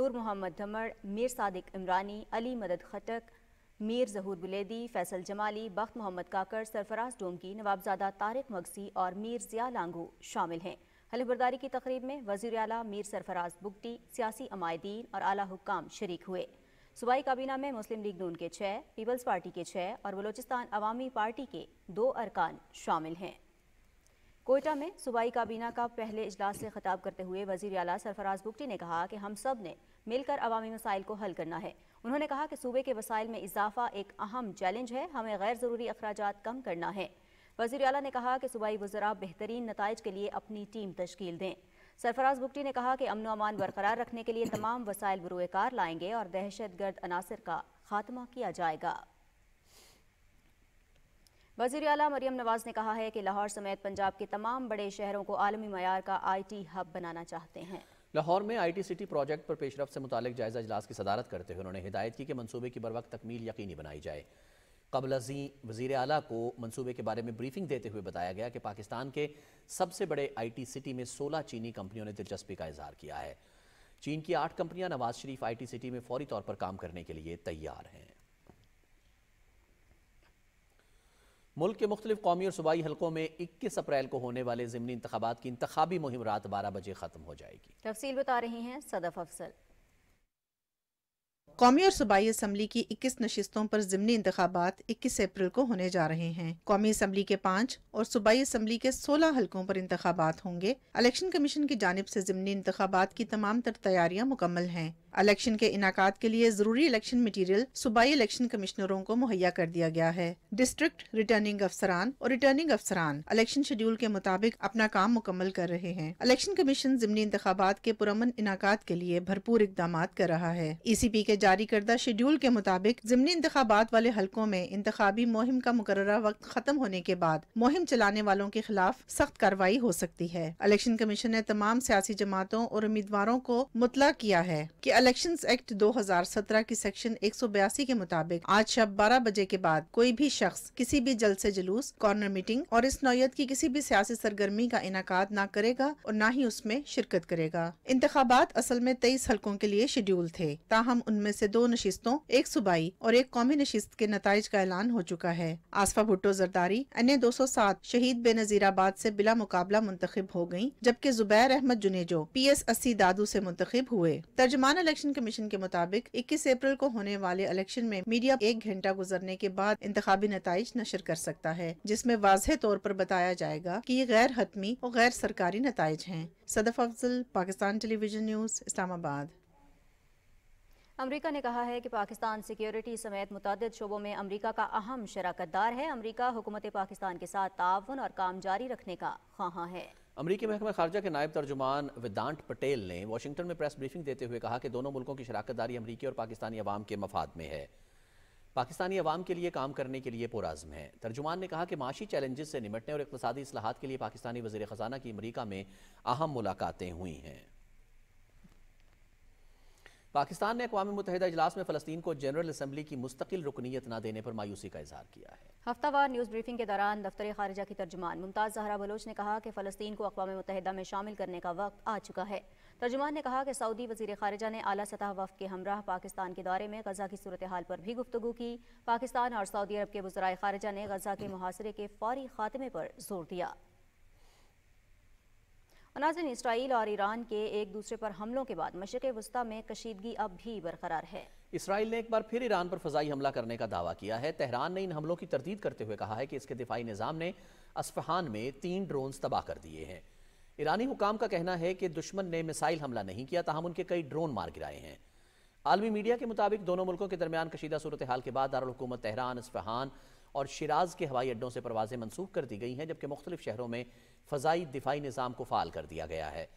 नूर मोहम्मद धमड़ मीर सादिक इमरानी अली मदद खटक मीर जहूर बुलेदी फैसल जमाली बख्त मोहम्मद काकर सरफराज डोमकी नवाबजादा तारिक मगसी और मीर जिया लांगू शामिल हैं हलफबरदारी की तकरीब में वजीर अला मीर सरफराज बुगटी सियासी अमायदीन और आला हुकाम शरीक हुए सूबाई काबीना में मुस्लिम लीग नून के छः पीपल्स पार्टी के छः और बलोचिस्तान अवामी पार्टी के दो अरकान शामिल हैं कोयटा में सूबाई काबीना का पहले इजलास से खिताब करते हुए वजीर अला सरफराज बुगटी ने कहा कि हम सब ने मिलकर अवामी मसाइल को हल करना है उन्होंने कहा कि सूबे के वसाइल में इजाफा एक अहम चैलेंज है हमें गैर ज़रूरी अखराज कम करना है वजीर अला ने कहा कि सूबाई वजरा बेहतरीन नतज के लिए अपनी टीम तश्ल दें सरफराज बुगटी ने कहा कि अमन अमान बरकरार रखने के लिए तमाम वसाइल बरूकार लाएंगे और दहशत गर्द अनासर का खात्मा किया जाएगा वजीर अला मरियम नवाज ने कहा है कि लाहौर समेत पंजाब के तमाम बड़े शहरों को आलमी मैार का आई टी हब बनाना चाहते हैं लाहौर में आई टी सिटी प्रोजेक्ट पर पेशरफ से मुतल जायजा इजलास की सदारत करते हुए उन्होंने हिदायत की कि मनसूबे की बरवक तकमील यकीनी बनाई जाए कबल अजी वजीर अला को मनसूबे के बारे में ब्रीफिंग देते हुए बताया गया कि पाकिस्तान के सबसे बड़े आई टी सिटी में सोलह चीनी कंपनियों ने दिलचस्पी का इजहार किया है चीन की आठ कंपनियां Nawaz Sharif I T city में फौरी तौर पर काम करने के लिए तैयार हैं मुल्क के मुख्तलिफ कौमी और सूबाई हल्कों में इक्कीस अप्रैल को होने वाले ज़मनी इंतबात की इंतबी मुहिम रात बारह बजे ख़त्म हो जाएगी तफसील बता रही हैं सदफ अफसर कौमी और सूबाई असम्बली की 21 नशस्तों पर ज़मनी इंतबात 21 अप्रैल को होने जा रहे हैं कौमी असम्बली के पाँच और सूबाई असम्बली के 16 हलकों पर इंतबात होंगे इलेक्शन कमीशन की जानब ऐसी ज़मनी इंतबात की तमाम तर तैयारियाँ मुकम्मल हैं इलेक्शन के इनाकात के लिए जरूरी इलेक्शन मटीरियल सूबाई इलेक्शन कमिश्नरों को मुहैया कर दिया गया है डिस्ट्रिक्ट रिटर्निंग अफसरान और रिटर्निंग अफसरान इलेक्शन शेड्यूल के मुताबिक अपना काम मुकम्मल कर रहे हैं इलेक्शन कमीशन जिमनी इंतबात के पुरमन इनाकात के लिए भरपूर इकदाम कर रहा है ई सी पी के जारी करदा शेड्यूल के मुताबिक जिमनी इंतबात वाले हल्कों में इंतबी मुहिम का मुकर वक्त खत्म होने के बाद मुहिम चलाने वालों के खिलाफ सख्त कार्रवाई हो सकती है इलेक्शन कमीशन ने तमाम सियासी जमातों और उम्मीदवारों को मुतला किया है की इलेक्शंस एक्ट 2017 की सेक्शन 182 के मुताबिक आज शब 12 बजे के बाद कोई भी शख्स किसी भी जलसे जुलूस कॉर्नर मीटिंग और इस नौत की किसी भी सियासी सरगर्मी का इनका न करेगा और न ही उसमें शिरकत करेगा इंतबात असल में तेईस हल्कों के लिए शेड्यूल थे ताहम उनमें से दो नशिस्तों एक सूबाई और एक कौमी नशिस्त के नतज का ऐलान हो चुका है आसफा भुट्टो जरदारी अन्य सात शहीद बेनजीराबाद ऐसी बिला मुकाबला मुंतखब हो गयी जबकि जुबैर अहमद जुनेजो पी एस अस्सी दादू ऐसी मुंतब हुए तर्जमान इलेक्शन कमीशन के मुताबिक 21 अप्रैल को होने वाले इलेक्शन में मीडिया एक घंटा गुजरने के बाद इंतबी नतज नशर कर सकता है जिसमे वाजह तौर पर बताया जाएगा की ये गैर हतमी और गैर सरकारी नतज हैं सदफ अफजल पाकिस्तान टेलीविजन न्यूज इस्लामाबाद अमरीका ने कहा है कि पाकिस्तान सिक्योरिटी समेत मुतद शोबों में अमरीका का अहम शराकत दार है अमरीका हुकूमत पाकिस्तान के साथ ताउन और काम जारी रखने का खाँ है अमरीकी महकमा खारजा के नायब तर्जुमान वेदांत पटेल ने वाशिंगटन में प्रेस ब्रीफिंग देते हुए कहा कि दोनों मुल्कों की शराकत दारी अमरीकी और पाकिस्तानी अवाम के मफाद में है पाकिस्तानी अवाम के लिए काम करने के लिए पुरज़म है तर्जुमान ने कहा कि माशी चैलेंजेस से निमटने और इकतदी असलाहत के लिए पाकिस्तानी वजीर ख़जाना की अमरीका में अहम मुलाकातें हुई हैं पाकिस्तान ने अकवा मुतहदा अजलास में फलस्तीन को जनरल असम्बली की मुस्तकिल रुकनीत न देने पर मायूसी का इजहार किया है हफ्तावार न्यूज़ ब्रीफिंग के दौरान दफ्तर खारजा की तर्जुमान मुमताज़ जहरा बलोच ने कहा कि फ़लस्तीन को अकवा मुतहदा में शामिल करने का वक्त आ चुका है तर्जुमान ने कहा कि सऊदी वजीर खारजा ने अली सतह वफ के हमरा पाकिस्तान के दौरे में गजा की सूरत हाल पर भी गुफ्तु की पाकिस्तान और सऊदी अरब के बुजराए खारजा ने गजा के मुहासरे के फौरी खात्मे पर जोर दिया नाजिन इसराइल और ईरान के एक दूसरे पर हमलों के बाद मशरक वस्ती में कशीदगी अब भी बरकरार है इसराइल ने एक बार फिर ईरान पर फजाई हमला करने का दावा किया है तेहरान ने इन हमलों की तरदीद करते हुए कहा है कि इसके दिफाई निज़ाम ने असफहान में तीन ड्रोन तबाह कर दिए हैं ईरानी हुकाम का कहना है कि दुश्मन ने मिसाइल हमला नहीं किया तहम उनके कई ड्रोन मार गिराए हैं आलमी मीडिया के मुताबिक दोनों मुल्कों के दरमियान कशीदा सूरत हाल के बाद दारकूमत तहरान इसफहान और शराज के हवाई अड्डों से परवाजें मनसूख कर दी गई हैं जबकि मुख्तलिफ शहरों में फजाई दिफाई निज़ाम को फ़ाल कर दिया गया है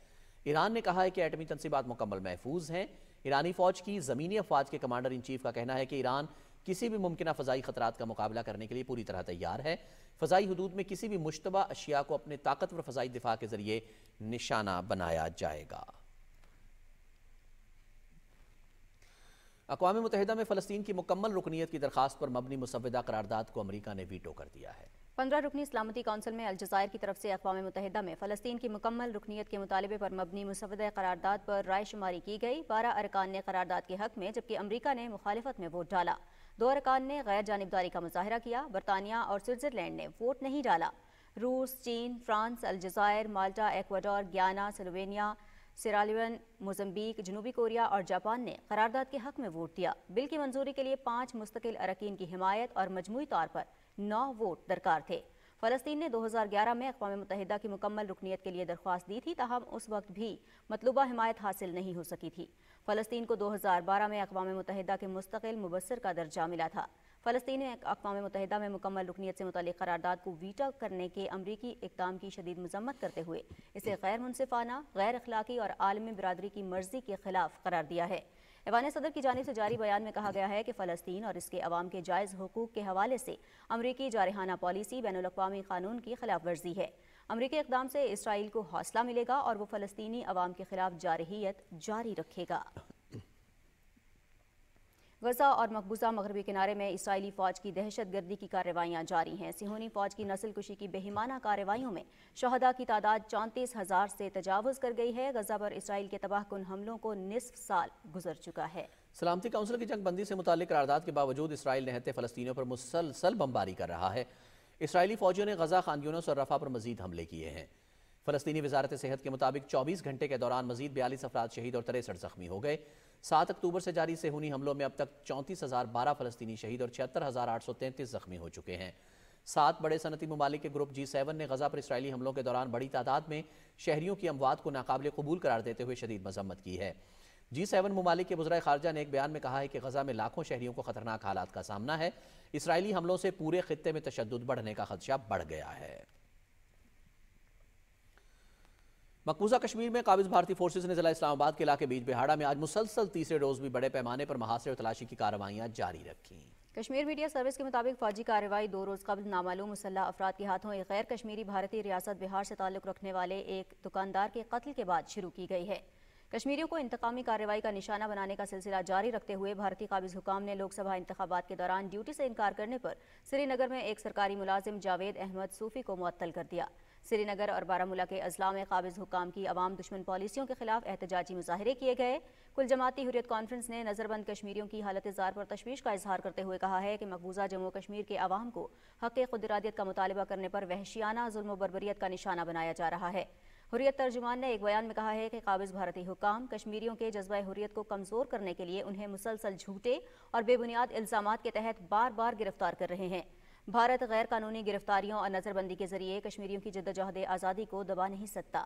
ईरान ने कहा है कि एटमी तनसीबात मुकम्मल महफूज हैं ईरानी फ़ौज की ज़मीनी अफवाज के कमांडर इन चीफ का कहना है कि ईरान किसी भी मुमकिन फ़जाई ख़तरा का मुकाबला करने के लिए पूरी तरह तैयार है फ़जाई हदूद में किसी भी मुशतबा अशिया को अपने ताकतवर फ़जाई दिफा के ज़रिए निशाना बनाया जाएगा अकवा मुतहदा में फ़लस्तीन की मुकम्मल रुकनीत की दरखास्त पर मबनी मुसविदा करारदादा को अमरीका ने वीटो कर दिया है पंद्रह रुकनी सलामती कौंसिल में अलजायर की तरफ से अकवा मुतहदा में फ़लस्तीन की मुकम्मल रुकनीत के मुतालबे पर मबनी मुसवद करारदादा पर राय शुमारी की गई बारह अरकान ने करारदाद के हक में जबकि अमरीका ने मुखालफत में वोट डाला दो अरकान ने गैर जानबदारी का मुजाहरा किया बरतानिया और स्विट्ज़रलैंड ने वोट नहीं डाला रूस चीन France अलजायर Malta Ecuador Ghana Slovenia Sierra Leone Mozambique जनूबी कोरिया और जापान ने करारदाद के हक में वोट दिया बिल की मंजूरी के लिए पाँच मुस्तकिल अरकान की हिमायत और मजमू तौर पर नौ वोट दरकार थे फलस्तीन ने 2011 में अकवा मुतहदा की मुकम्मल रुकनीत के लिए दरख्वास्त दी थी तहम उस वक्त भी मतलूबा हमायत हासिल नहीं हो सकी थी फ़लस्तीन को 2012 में अकवा मुतहदा के मुस्तकिल मुबसर का दर्जा मिला था फ़लस्तीन ने अकवा मुतहदा में मुकम्मल रुकनीत से मुतल करारदादा को वीटा करने के अमरीकी इकदाम की शदीद मजम्मत करते हुए इसे गैर मुनफाना गैर अखलाकी और आलमी बरदरी की मर्जी के खिलाफ करार दिया है ऐवान सदर की जानब से जारी बयान में कहा गया है कि फ़लस्तीन और इसके अवाम के जायज़ हकूक़ के हवाले से अमरीकी जारहाना पॉलिसी बैन अवी कानून की खिलाफ वर्जी है अमरीकी इकदाम से इसराइल को हौसला मिलेगा और वो फ़लस्तनी अवाम के खिलाफ जारहीत जारी रखेगा गजा और मकबूजा मगरबी किनारे में इसराइली फ़ौज की दहशत गर्दी की कार्रवाइयाँ जारी हैं सिहोनी फ़ौज की कुशी की बेहिमाना कार्रवाइयों में शहदा की तादाद चौंतीस हज़ार से तजावज़ कर गई है गजा पर इसराइल के तबाह कन हमलों को निसफ साल गुजर चुका है सलामती काउंसिल की जंगबंदी से मुतल करारदाद के बावजूद इसराइल नहते फ़लस्तियों पर मुसलसल बमबारी कर रहा है इसराइली फ़ौजियों ने गजा खानगियों और रफा पर मजीद हमले किए हैं फलस्तनी वजारत सेहत के मुताबिक चौबीस घंटे के दौरान मजीद बयालीस अफराद शहीद और तिरसठ जख्मी हो गए सात अक्टूबर से जारी से हमलों में अब तक चौंतीस हज़ार बारह फलस्तनी शहीद और छिहत्तर हज़ार आठ सौ तैंतीस जख्मी हो चुके हैं सात बड़े सनती ममालिक के ग्रुप जी सेवन ने गजा पर इसराइली हमलों के दौरान बड़ी तादाद में शहरीों की अमवात को नाकबिल कबूल करार देते हुए शदीद मजम्मत की है जी सेवन ममालिक के बुजरा खारजा ने एक बयान में कहा है कि गजा में लाखों शहरीों को खतरनाक हालात का सामना है इसराइली हमलों से पूरे खत्े में तशद बढ़ने का खदशा बढ़ गया है मकबूजा कश्मीर में काबिज भारतीय फोर्सेज ने जिला इस्लामाबाद के इलाके बीच बिहाड़ा में आज मुसलसल तीसरे रोज भी बड़े पैमाने पर महासे और तलाशी की कार्रवाइयां जारी रखी कश्मीर मीडिया सर्विस के मुताबिक फौजी कार्रवाई दो रोज़ कबल नामालूम मुसल्ह अफराद के हाथों एक गैर कश्मीरी भारतीय रियासत बिहार से ताल्लुक़ रखने वाले एक दुकानदार के कत्ल के बाद शुरू की गई है कश्मीरियों को इंतकामी कार्रवाई का निशाना बनाने का सिलसिला जारी रखते हुए भारतीय काबिज हुकाम ने लोकसभा इंतबात के दौरान ड्यूटी से इनकार करने पर श्रीनगर में एक सरकारी मुलाजिम जावेद अहमद सूफी को मअतल कर दिया श्रीनगर और बारामूला के अजला में काबिज हुकाम की अवाम दुश्मन पॉलिसियों के खिलाफ एहतजाजी मुजाहरे किए गए कुल जमाती हुरियत कॉन्फ्रेंस ने नज़रबंद कश्मीरियों की हालत जार पर तशवीश का इजहार करते हुए कहा है कि मकबूजा जम्मू कश्मीर के आवाम को हक़ खुदरादियत का मुतालबा करने पर वहशियाना जुल्म बरबरीत का निशाना बनाया जा रहा है हुरियत तर्जुमान ने एक बयान में कहा है कि काबिज भारतीय हुकाम कश्मीरियों के जज्बा हुरियत को कमज़ोर करने के लिए उन्हें मुसलसल झूठे और बेबुनियाद इल्ज़ाम के तहत बार बार गिरफ्तार कर रहे हैं भारत गैर कानूनी गिरफ्तारियों और नज़रबंदी के जरिए कश्मीरियों की जद्दोजहद आज़ादी को दबा नहीं सकता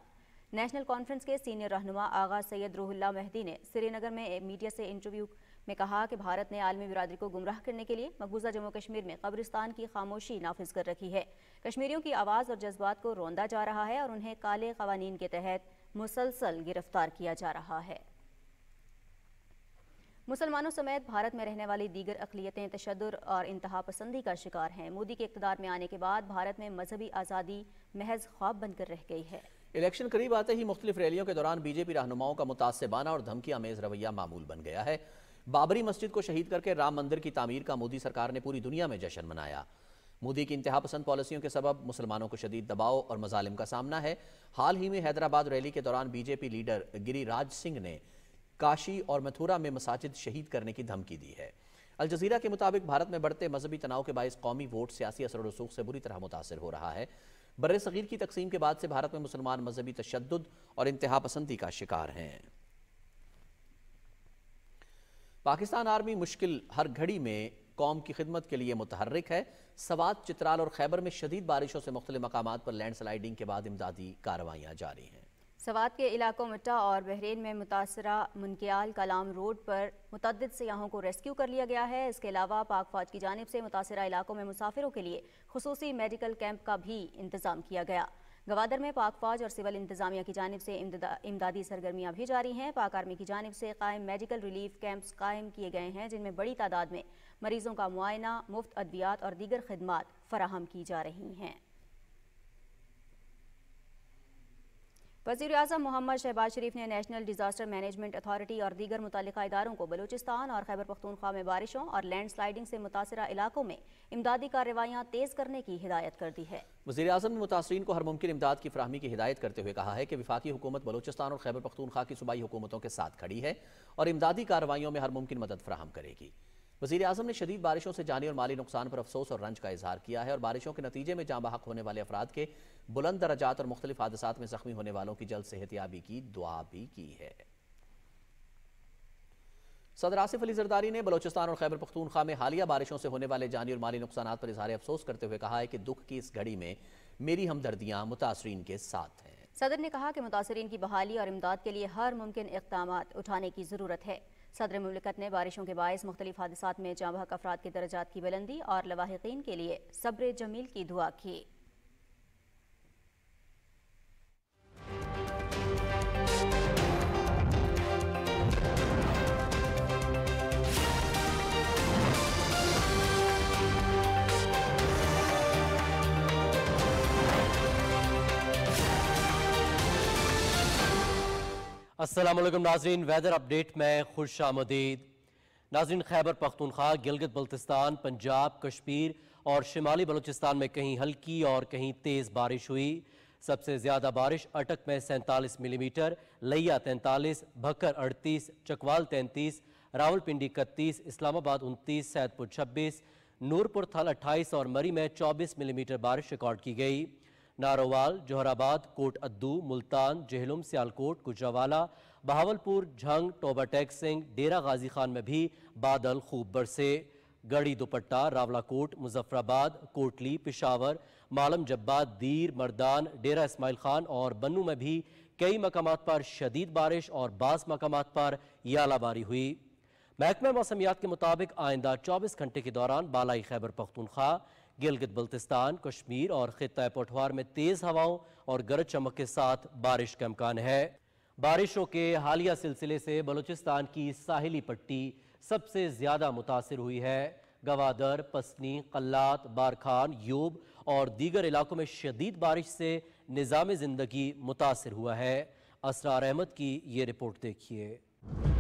नेशनल कॉन्फ्रेंस के सीनियर रहनुमा आगा सैयद रूहुल्ला मेहदी ने श्रीनगर में मीडिया से इंटरव्यू में कहा कि भारत ने आलमी बिरादरी को गुमराह करने के लिए मकबूजा जम्मू कश्मीर में कब्रिस्तान की खामोशी नाफिज कर रखी है कश्मीरियों की आवाज़ और जज्बात को रोंदा जा रहा है और उन्हें काले कवानीन के तहत मुसलसल गिरफ्तार किया जा रहा है मुसलमानों समेत भारत में रहने वाली दीगर अकलीतें तशद और इंतहा पसंदी का शिकार हैं मोदी के इकतदार में आने के बाद भारत में मजहबी आज़ादी महज ख्वाब बनकर रह गई है इलेक्शन करीब आते ही मुख्तलिफ रैलियों के दौरान बीजेपी रहनुमाओं का मुतासिबाना और धमकी आमेज रवैया मामूल बन गया है बाबरी मस्जिद को शहीद करके राम मंदिर की तमीर का मोदी सरकार ने पूरी दुनिया में जश्न मनाया मोदी की इंतहा पसंद पॉलिसियों के सबब मुसलमानों को शदीद दबाव और मजालिम का सामना है हाल ही में हैदराबाद रैली के दौरान बीजेपी लीडर गिरिराज सिंह ने काशी और मथुरा में मसाजिद शहीद करने की धमकी दी है अल जजीरा के मुताबिक भारत में बढ़ते मजहबी तनाव के बायस कौमी वोट सियासी असर रसूख से बुरी तरह मुतासर हो रहा है बर सग़ीर की तकसीम के बाद से भारत में मुसलमान मजहबी तशद और इंतहा पसंदी का शिकार हैं पाकिस्तान आर्मी मुश्किल हर घड़ी में कौम की खिदमत के लिए मुतहरक है सवात चित्राल और खैबर में शदीद बारिशों से मुख्तलि मकाम पर लैंड स्लाइडिंग के बाद इमदादी कार्रवाइयाँ जारी हैं सवात के इलाकों मट्टा और बहरीन में मुतासरा मुनकियाल कलाम रोड पर मुतद सयाहों को रेस्क्यू कर लिया गया है इसके अलावा पाक फौज की जानब से मुतासरा इलाकों में मुसाफिरों के लिए खसूस मेडिकल कैंप का भी इंतजाम किया गया गवादर में पाक फौज और सिविल इंतजामिया की जानब से इमदादी सरगर्मियां भी जारी हैं पाक आर्मी की जानब से कायम मेडिकल रिलीफ कैंप्स कायम किए गए हैं जिनमें बड़ी तादाद में मरीजों का मुआयना मुफ्त अद्वियात और दीगर खदमात फराहम की जा रही हैं वजीर अजम मोहम्मद शहबाज शरीफ ने नेशनल डिजास्टर मैनेजमेंट अथॉरिटी और दीगर मुतल इदारों को बलूचिस्तान और खैबर पख्तूनख्वा में बारिशों और लैंड स्लाइडिंग से मुतासर इलाकों में इमदादी कार्रवाइयाँ तेज़ करने की हिदायत कर दी है वजी अजम ने मुतासरी को हर मुमकिन इमदाद की फ्राहमी की हिदायत करते हुए कहा है कि विफाकी हुकूमत बलोचिस्तान और खैबर पख्तूनख्वा की सूबाई हुकूमतों के साथ खड़ी है और इमदादी कार्रवाइयों में हर मुमकिन मदद फ्राहम करेगी वजी अजम ने शदीद बारिशों से जानी और माली नुकसान पर अफसोस और रंज का इजहार किया है और बारिशों के नतीजे में जहाँ बहक होने वाले अफराद के बुलंद दराजात और मुख्तलिफ हादसा में जख्मी होने वालों की जल्द सेहतियाबी की दुआ भी की है सदर आसिफ अली जरदारी ने बलोचिस्तान और खैबर पख्तूनख्वा में हालिया बारिशों से होने वाले जानी और माली नुकसान पर इजहार अफसोस करते हुए कहा है कि दुख की इस घड़ी में मेरी हमदर्दियाँ मुतासरीन के साथ हैं सदर ने कहा कि मुतासरीन की बहाली और इमदाद के लिए हर मुमकिन इकदाम उठाने की ज़रूरत है सदर मुमलिकत ने बारिशों के बायस मुख्तलिफ हादसा में जाँ बहक अफराद के दर्जात की बुलंदी और लवाहकिन के लिए सब्र जमील की दुआ की असलम नाजरीन वेदर अपडेट में खुश आमदीद नाजरीन खैबर पख्तूनख्वा गिलगित बल्तिस्तान पंजाब कश्मीर और शिमाली बलूचिस्तान में कहीं हल्की और कहीं तेज़ बारिश हुई सबसे ज़्यादा बारिश अटक में सैंतालीस मिलीमीटर लैया तैंतालीस भक्कर अड़तीस चकवाल तैंतीस रावलपिंडी इकतीस इस्लामाबाद उनतीस सैदपुर छब्बीस नूरपुर थल अट्ठाईस और मरी में चौबीस मिलीमीटर बारिश रिकॉर्ड की गई नारोवाल जोहराबाद कोट अद्दू मुल्तान जहलुम सियालकोट गुजरावाला बहावलपुर झंग टोबा टैक सिंह डेरा गाजी खान में भी बादल खूब बरसे गढ़ी दुपट्टा रावलाकोट मुजफ्फराबाद कोटली पिशावर मालम जब्बा दीर मर्दान डेरा इसमाइल खान और बन्नू में भी कई मकाम पर शदीद बारिश और बास मकाम पर यालाबारी हुई महकमा मौसमियात के मुताबिक आइंदा चौबीस घंटे के दौरान बालाई खैबर पख्तूनख्वा गिलगित बल्तिस्तान कश्मीर और खिता पठवार में तेज हवाओं और गरज चमक के साथ बारिश का इम्कान है बारिशों के हालिया सिलसिले से बलूचिस्तान की साहिली पट्टी सबसे ज्यादा मुतासर हुई है गवादर पसनी कल्लात बारखान यूब और दीगर इलाकों में शदीद बारिश से निज़ाम ज़िंदगी मुतासर हुआ है असरार अहमद की ये रिपोर्ट देखिए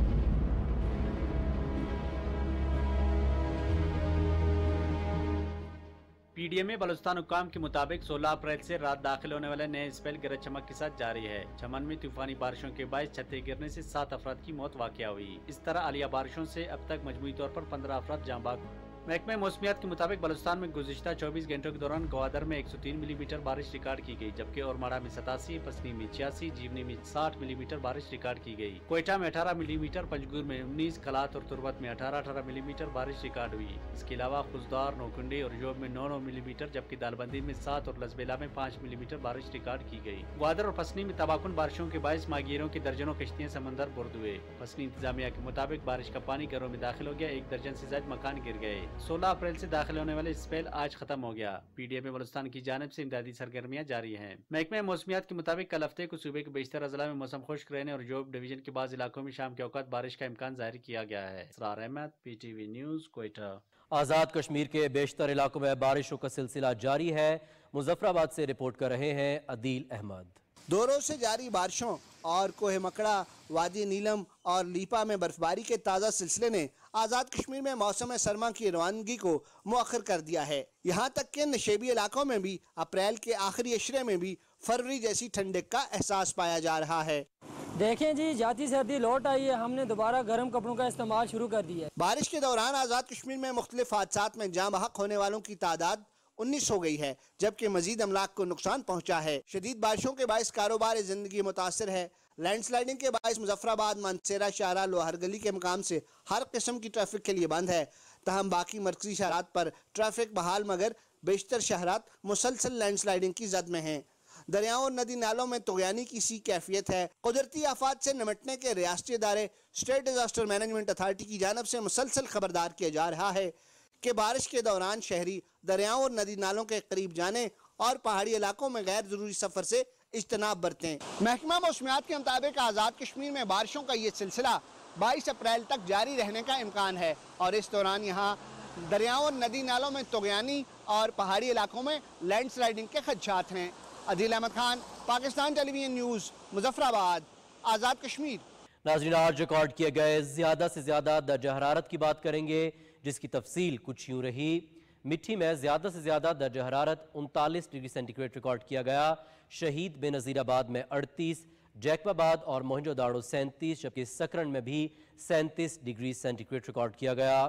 पीडीएमए बलुस्तान हुकाम के मुताबिक 16 अप्रैल से रात दाखिल होने वाले नए स्पेल गरज चमक के साथ जारी है चमन में तूफानी बारिशों के बायस छतें गिरने से सात अफराद की मौत वाकया हुई इस तरह आलिया बारिशों से अब तक मजमू तौर पर पंद्रह अफराद बाग महकमे मौसमियात के मुताबिक बलुस्तान में गुजशत 24 घंटों के दौरान ग्वादर में 103 मिलीमीटर बारिश रिकॉर्ड की गई जबकि औरमाड़ा में सतासी पसनी में छियासी जीवनी में 60 मिलीमीटर बारिश रिकॉर्ड की गई कोयटा में 18 मिलीमीटर पंचगुर पंजगुर में 19 कलात और तुरबत में 18-18 मिलीमीटर बारिश रिकॉर्ड हुई इसके अलावा खुशदार नौकुंडी और योब में नौ नौ मिलीमीटर जबकि दालबंदी में सात और लसबेला में पाँच मिलीमीटर बारिश रिकॉर्ड की गयी ग्वादर और फसनी में तबाकुन बारिशों के बाईस मागीरों की दर्जनों कश्तियाँ समंदर बुर्द हुए फसनी इंतजामिया के मुताबिक बारिश का पानी घरों में दाखिल हो गया एक दर्जन ऐसी ज्यादा मकान गिर गए 16 अप्रैल से दाखिल होने वाले स्पेल आज खत्म हो गया पीडीए में बलुस्तान की जानब से इमदादी सरगर्मियां जारी हैं महकमे मौसमियात के मुताबिक कल हफ्ते को सूबे के बेशतर जिला में मौसम खुश्क रहने और जोब डिवीजन के बाद इलाकों में शाम के औकात बारिश का इम्कान जाहिर किया गया है Ahmed P T V news Quetta Azad Kashmir के बेशतर इलाकों में बारिशों का सिलसिला जारी है मुजफ्फराबाद से रिपोर्ट कर रहे हैं अदील अहमद दो रोज से जारी बारिशों और कोहे मकड़ा वादी नीलम और लीपा में बर्फबारी के ताज़ा सिलसिले ने आज़ाद कश्मीर में मौसम सरमा की रवानगी को मौखर कर दिया है यहाँ तक के नशेबी इलाकों में भी अप्रैल के आखिरी अशरे में भी फरवरी जैसी ठंडक का एहसास पाया जा रहा है देखें जी जाती सर्दी लौट आई है हमने दोबारा गर्म कपड़ों का इस्तेमाल शुरू कर दिया है बारिश के दौरान आज़ाद कश्मीर में मुख्तलिफ हादसा में जाम हक होने वालों की तादाद उन्नीस हो गई है जबकि मजीद अमलाक को नुकसान पहुंचा है शदीद बारिशों के बायस कारोबार जिंदगी मुतासर है लैंडस्लाइडिंग के बायस मुजफ्फराबाद मानसेरा शाहरा लोहर गली के मकाम से हर किस्म की ट्रैफिक के लिए बंद है तहम बाकी मरकजी शहरात पर ट्रैफिक बहाल मगर बेशतर शहरात मुसलसल लैंडस्लाइडिंग की जद में हैं दरियाओं और नदी नालों में तोयानी की सी कैफियत है कुदरती आफात से निमटने के रियाती अदारे स्टेट डिजास्टर मैनेजमेंट अथॉरिटी की जानब से मुसलसल खबरदार किया जा रहा है कि बारिश के दौरान शहरी दरियाओं और नदी नालों के करीब जाने और पहाड़ी इलाकों में गैर जरूरी सफर से इज्तनाब बरतें महकमा मौसमियात के मुताबिक आज़ाद कश्मीर में बारिशों का ये सिलसिला बाईस अप्रैल तक जारी रहने का इम्कान है और इस दौरान यहाँ दरियाओं और नदी नालों में तोगयानी और पहाड़ी इलाकों में लैंड स्लाइडिंग के खदशात हैं अदील अहमद खान पाकिस्तान टेलीविजन न्यूज़ मुजफ्फराबाद आज़ाद कश्मीर नाजरीन आज रिकॉर्ड किए गए ज़्यादा से ज़्यादा दर्ज हरारत की बात करेंगे जिसकी तफसील कुछ यूँ रही मिट्टी में ज़्यादा से ज़्यादा दर्ज हरारत उनतालीस डिग्री सेंटीग्रेड रिकॉर्ड किया गया शहीद बेनज़ीराबाद में अड़तीस जैकबाबाद और मोहिंजोदाड़ो सैंतीस जबकि सकरन में भी सैंतीस डिग्री सेंटीग्रेड रिकॉर्ड किया गया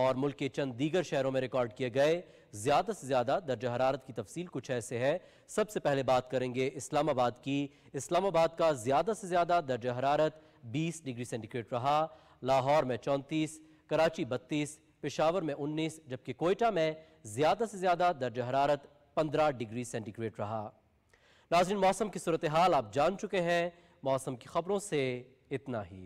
और मुल्क के चंद दीगर शहरों में रिकॉर्ड किए गए ज़्यादा से ज़्यादा दर्ज हरारत की तफसील कुछ ऐसे है सबसे पहले बात करेंगे इस्लामाबाद की इस्लामाबाद का ज़्यादा से ज़्यादा दर्ज हरारत बीस डिग्री सेंटीग्रेड रहा लाहौर में चौंतीस कराची बत्तीस पेशावर में उन्नीस जबकि कोयटा में ज़्यादा से ज़्यादा दर्ज हरारत पंद्रह डिग्री सेंटीग्रेड रहा नाजिन मौसम की सूरत हाल आप जान चुके हैं मौसम की खबरों से इतना ही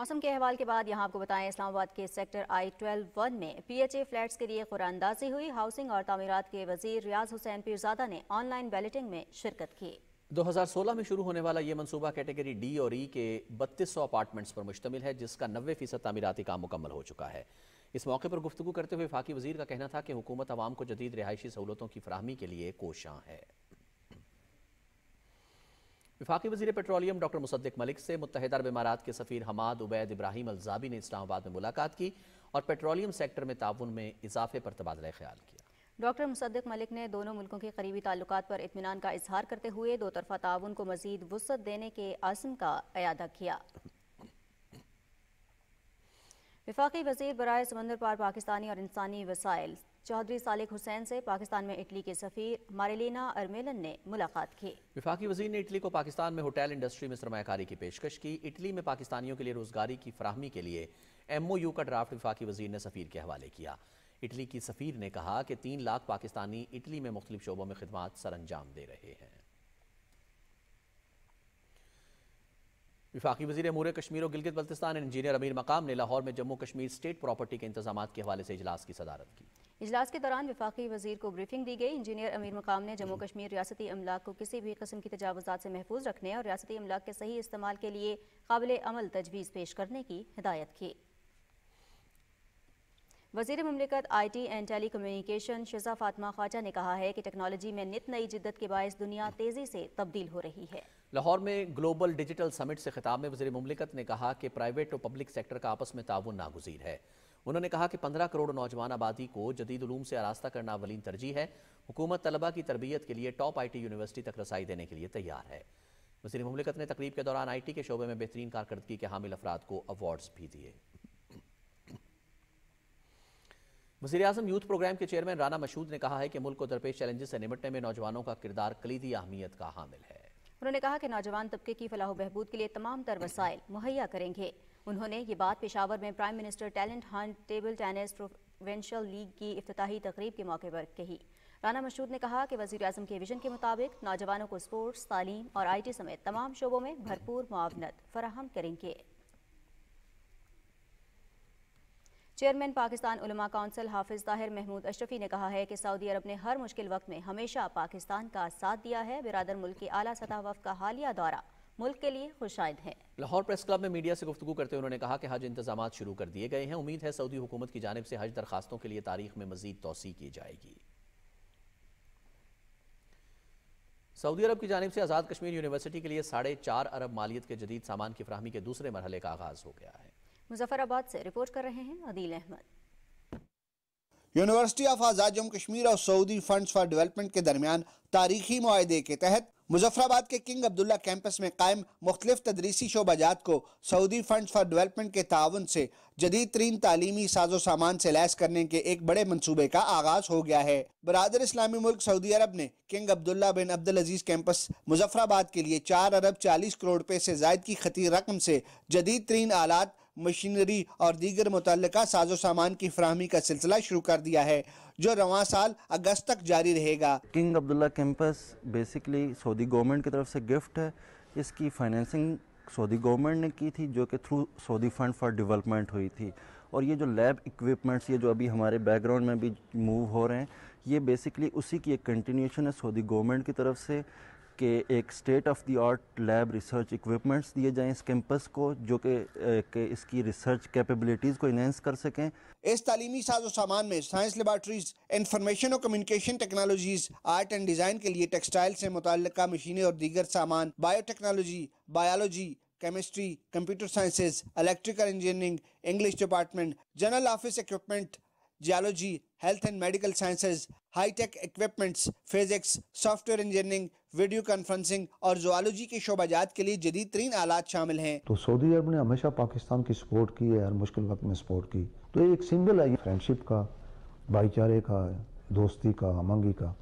मौसम के अहवाल के बाद यहाँ आपको बताएं इस्लामाबाद के सेक्टर आई ट्वेल्व वन में पी एच ए फ्लैट्स के लिए कुरानदाजी हुई हाउसिंग और तमीरत के वजीर रियाज हुसैन पीरजादा ने ऑनलाइन बैलेटिंग में शिरकत की 2016 में शुरू होने वाला ये मंसूबा कैटेगरी डी और ई e के 3200 अपार्टमेंट्स पर मुश्तमिल है जिसका नबे फीसद तमीराती काम मुकम्मल हो चुका है इस मौके पर गुफ्तु करते हुए फाकी वजीर का कहना था कि हुकूमत आवाम को जदीद रिहायशी सहूलतों की फरहमी के लिए कोशां है विफाकी वजी पेट्रोलियम डॉक्टर मुसद्दिक मलिक से मुतहद अरब इमारात के सफी हमाद उबैद इब्राहिम अलजाबी ने इस्लामाबाद में मुलाकात की और पेट्रोलियम सेक्टर में ताउन में इजाफे पर तबादला ख्याल किया डॉक्टर मुसद्दक मलिक ने दोनों मुल्कों के करीबी ताल्लुक पर इतमान का इजहार करते हुए दो तरफा ताउन को मजीद वसत देने के आजम का अदा किया विफाकी वजीर बरए समंदर पार पाकिस्तानी और इंसानी वसाइल चौधरी सालिक हुसैन से पाकिस्तान में इटली के सफ़ीर मारेलिना अरमेलन ने मुलाकात की विफाकी वजीर ने इटली को पाकिस्तान में होटल इंडस्ट्री में सरमाकारी की पेशकश की इटली में पाकिस्तानियों के लिए रोजगारी की फ्राहमी के लिए एम ओ यू का ड्राफ्ट विफाकी वजीर ने सफ़ीर के हवाले किया इटली की सफ़ीर ने कहा कि तीन लाख पाकिस्तानी इटली में मुख्तलिफ शोबों में खदमात सर अंजाम दे रहे हैं विफाकी वजी अमूर कश्मीर और गिलगित बल्तिस्तान इंजीनियर अमीर मकाम ने लाहौर में जम्मू कश्मीर स्टेट प्रॉपर्टी के इंतजाम के हवाले से इजलास की सदारत की इजलास के दौरान विफाकी वजीर को ब्रीफिंग दी गई इंजीनियर अमीर मकाम ने जम्मू कश्मीर रियासती अमलाक को किसी भी कस्म की तजावजात से महफूज रखने और रियासती अमलाक के सही इस्तेमाल के लिए काबिल अमल तजवीज़ पेश करने की हिदायत की वजीर ममलिकत I T and telecommunication Shaza Fatima Khawaja ने कहा है कि टेक्नोलॉजी में नित नई जिद्दत के बायस दुनिया तेज़ी से तब्दील हो रही है लाहौर में ग्लोबल डिजिटल समिट से खिताब में वजी ममलिकत ने कहा कि प्राइवेट और पब्लिक सेक्टर का आपस में ताउन नागजीर है उन्होंने कहा कि पंद्रह करोड़ नौजवान आबादी को जदीद ूम से आरास्ता करना वलीन तरजीह है हुकूमत तलबा की तरबियत के लिए टॉप आई टी यूनिवर्सिटी तक रसाई देने के लिए तैयार है वजी ममलिकत ने तकरीब के दौरान आई टी के शोबे में बेहतरीन कारकर्दगी के हामिल अफराद को अवार्ड्स भी दिए वजी अजम यूथ प्रोग्राम के चेयरमैन राना मशहूद ने कहा है कि मुल्क को दरपेश चैलेंजेस से निपटने में नौजवानों का किरदार कलीदी अहमियत का हामिल है उन्होंने कहा कि नौजवान तबके की फलाह बहबूद के लिए तमाम तर वसाइल मुहैया करेंगे उन्होंने ये बात पेशावर में prime minister talent hunt table tennis provincial league की अफ्ताही तकरीब के मौके पर कही राना मशहूद ने कहा कि वजी अजम के विजन के मुताबिक नौजवानों को स्पोर्ट्स तालीम और आई टी समेत तमाम शोबों में भरपूर मुआवनत फराहम करेंगे चेयरमैन पाकिस्तान उलमा काउंसिल हाफिज ताहिर महमूद अशरफी ने कहा है कि सऊदी अरब ने हर मुश्किल वक्त में हमेशा पाकिस्तान का साथ दिया है बिरादर मुल्क की आला सतह वफ का हालिया दौरा मुल्क के लिए खुशाइद है लाहौर प्रेस क्लब में मीडिया से गुफ्तु करते हुए उन्होंने कहा कि हज इंतजाम शुरू कर दिए गए हैं उम्मीद है सऊदी हुकूमत की जानब से हज दरखास्तों के लिए तारीख में मजीद तोसी की जाएगी सऊदी अरब की जानब से आज़ाद कश्मीर यूनिवर्सिटी के लिए साढ़े चार अरब मालियत के जदीद सामान की फ्राहमी के दूसरे मरहले का आगाज़ हो गया है मुजफ्फराबाद से रिपोर्ट कर रहे हैं अदील अहमद यूनिवर्सिटी ऑफ आज़ाद जम्मू कश्मीर और सऊदी फंड्स फॉर डेवलपमेंट के दरमियान तारीखी माहदे के तहत मुजफ्फराबाद के किंग अब्दुल्ला कैंपस में कायम मुख्तलिफ तदरीसी शोबाजात को सऊदी फंड्स फॉर डेवलपमेंट के ताउन से जदीद तरीन तालीमी साजो सामान से लैस करने के एक बड़े मनसूबे का आगाज हो गया है बरदर इस्लामी मुल्क सऊदी अरब ने king Abdullah bin Abdul Aziz campus Muzaffarabad के लिए चार अरब चालीस करोड़ रुपये से जायद की खती रकम से जदीद तरीन आलात मशीनरी और दीगर मुतल साजो सामान की फ्राहमी का सिलसिला शुरू कर दिया है जो रवा साल अगस्त तक जारी रहेगा king Abdullah campus basically Saudi government की तरफ से गिफ्ट है इसकी फाइनेंसिंग सऊदी गवर्नमेंट ने की थी जो कि through Saudi fund for development हुई थी और ये जो लैब इक्विपमेंट्स ये जो अभी हमारे बैकग्राउंड में भी मूव हो रहे हैं ये बेसिकली उसी की एक कंटिन्यूशन है सऊदी गवर्नमेंट की तरफ से कि एक state of the art lab research equipments दिए जाएं इस कैंपस को जो कि इसकी रिसर्च कैपेबिलिटीज़ को इनहेंस कर सकें इस तालीमी साजो सामान में साइंस लेबार्ट्रीज इंफॉर्मेशन और communication technologies art and design के लिए टेक्सटाइल से मुतल मशीनें और दीगर सामान biotechnology biology chemistry computer sciences electrical engineering English department general office equipment geology health and medical sciences high tech equipments physics software engineering video conferencing और जोआलॉजी के शोबाजात के लिए जदीद तरीन आलात शामिल हैं तो सऊदी अरब ने हमेशा पाकिस्तान की सपोर्ट की है हर मुश्किल वक्त में सपोर्ट की तो एक सिंबल है फ्रेंडशिप का भाईचारे का दोस्ती का हमंगी का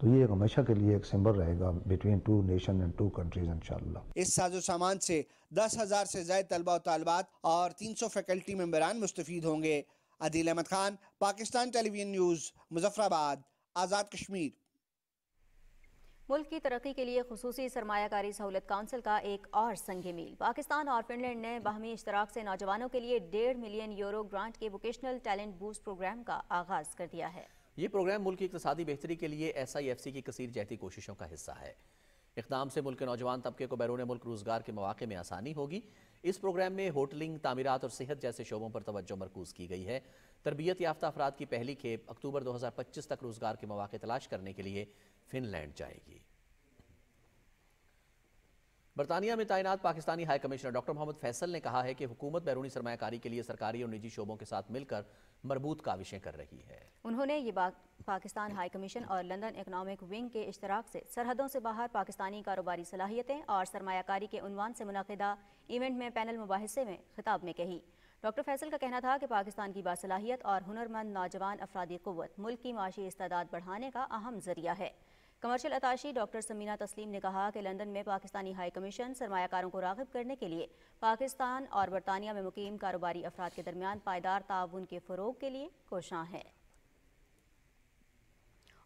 तो ये हमेशा के लिए एक सिंबल रहेगा between two nation and two countries इनशाला इस साजो सामान से दस हज़ार से ज्यादा तलबा तलबात और तीन सौ फैकल्टी मेम्बरान मुस्तफ़ होंगे अदील अहमद खान पाकिस्तान टेलीविजन न्यूज़ मुजफ्फराबाद आज़ाद कश्मीर मुल्क की तरक्की के लिए खसूसी सरमाकारी सहूलत काउंसिल का एक और संग मील पाकिस्तान और फिनलैंड ने बाहमी इश्तराक से नौजवानों के लिए डेढ़ मिलियन यूरो ग्रांट के वोकेशनल टैलेंट बूस्ट प्रोग्राम का आगाज कर दिया है ये प्रोग्राम मुल्क की इकतदी बेहतरी के लिए एस आई एफ सी की कसर जहती कोशिशों का हिस्सा है इकदाम से मुल्क के नौजवान तबके को बैरून मुल्क रोजगार के मौाक़े में आसानी होगी इस प्रोग्राम में होटलिंग तामीरत और सेहत जैसे शोबों पर तवज्जो मरकूज़ की गई है तरबियत याफ्ता अफराद की पहली खेप अक्टूबर 2025 तक रोज़गार के मौाक़े तलाश करने के लिए फिनलैंड जाएगी बरतानिया में तैनात Pakistani high commissioner doctor Mohammad Faisal ने कहा है कि हुकूमत बैरूनी सरमाकारी के लिए सरकारी और निजी शोबों के साथ मिलकर मरबूत काविशें कर रही है उन्होंने ये बात पाकिस्तान हाई कमीशन और लंदन इकनॉमिक विंग के इश्तराक से सरहदों से बाहर पाकिस्तानी कारोबारी सलाहियतें और सरमाकारी के उनवान से मुनदा इवेंट में पैनल मुबासे में खिताब में कही डॉक्टर फैसल का कहना था कि पाकिस्तान की बासलाहियत और हुनरमंद नौजवान अफराधी क़वत मुल्क की माशी इस्तादात बढ़ाने का अहम जरिया है कमर्शियल अताशी डॉक्टर समीना तस्लीम ने कहा कि लंदन में पाकिस्तानी हाई कमीशन सरमाकारों को रागब करने के लिए पाकिस्तान और बरतानिया में मुकीम कारोबारी अफराद के दरमियान पायदार ताउन के फ़रोग के लिए कोशां है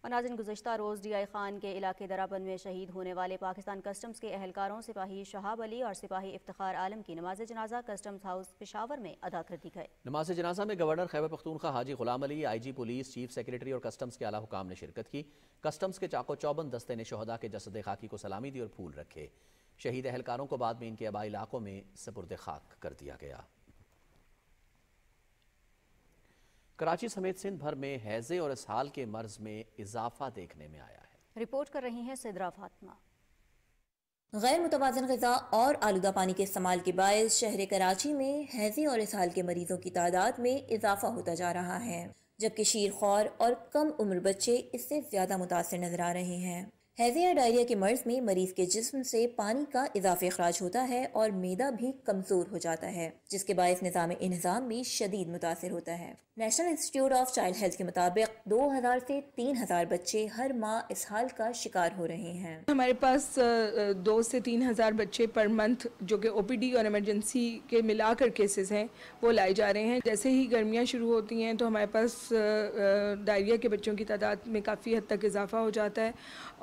और नाजिन गुजशत रोज़ डी आई ख़ान के इलाके दराबन में शहीद होने वाले पाकिस्तान कस्टम्स के अहलकारों सिपाही शहाब अली और सिपाही इफ्तार आलम की नमाज जनाजा कस्टम्स हाउस पिशावर में अदा कर दी गई नमाज जनाजा में governor Khyber Pakhtunkhwa Haji Ghulam Ali I G police chief secretary और कस्टम्स के अला हुकाम ने शिरकत की कस्टम्स के चाको चौबंद दस्ते ने शहदा के जसद खाकी को सलामी दी और फूल रखे शहीद अहलकारों को बाद में इनके आबाई इलाकों में सपुरद खाक कर दिया गया कराची समेत सिंध भर में हैजे और इसहाल के मर्ज में इजाफा देखने में आया है रिपोर्ट कर रही हैं सिद्रा फातमा गैर मुतवाजन गजा और आलूदा पानी के इस्तेमाल के बायस शहर कराची में हैजे और इसहाल के मरीजों की तादाद में इजाफा होता जा रहा है जबकि शीर खौर और कम उम्र बच्चे इससे ज़्यादा मुतासर नजर आ रहे हैं हैजे या डायरिया के मर्ज में मरीज के जिस्म से पानी का इजाफी अखराज होता है और मैदा भी कमज़ोर हो जाता है जिसके बायस निज़ाम इन्हजाम भी शदीद मुतासर होता है national institute of child health के मुताबिक 2000 से 3000 बच्चे हर माह इस हाल का शिकार हो रहे हैं हमारे पास दो से तीन हज़ार बच्चे पर मंथ जो कि ओपीडी और इमरजेंसी के मिलाकर केसेस हैं वो लाए जा रहे हैं जैसे ही गर्मियां शुरू होती हैं तो हमारे पास डायरिया के बच्चों की तादाद में काफ़ी हद तक इजाफा हो जाता है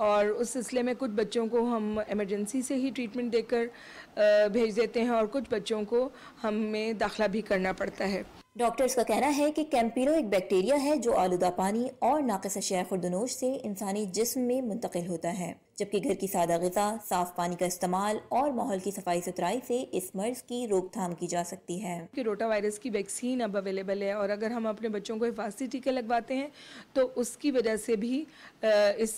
और उस सिलसिले में कुछ बच्चों को हम एमरजेंसी से ही ट्रीटमेंट देकर भेज देते हैं और कुछ बच्चों को हमें दाखिला भी करना पड़ता है डॉक्टर्स का कहना है कि कैम्पीरो एक बैक्टीरिया है जो आलूदा पानी और नाकस अशिया खुर्दनोश से इंसानी जिस्म में मुंतकिल होता है जबकि घर की सादा गजा साफ पानी का इस्तेमाल और माहौल की सफाई सुथराई से इस मर्ज की रोकथाम की जा सकती है कि रोटा वायरस की वैक्सीन अब अवेलेबल है और अगर हम अपने बच्चों को हिफाजती टीका लगवाते हैं तो उसकी वजह से भी इस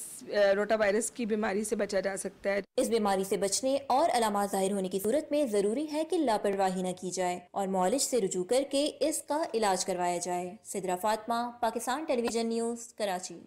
रोटा वायरस की बीमारी से बचा जा सकता है इस बीमारी से बचने और अलामत जाहिर होने की सूरत में जरूरी है की लापरवाही न की जाए और मॉलिश से रुजू करके इस का इलाज करवाया जाए सिद्रा फातमा पाकिस्तान टेलीविजन न्यूज़ कराची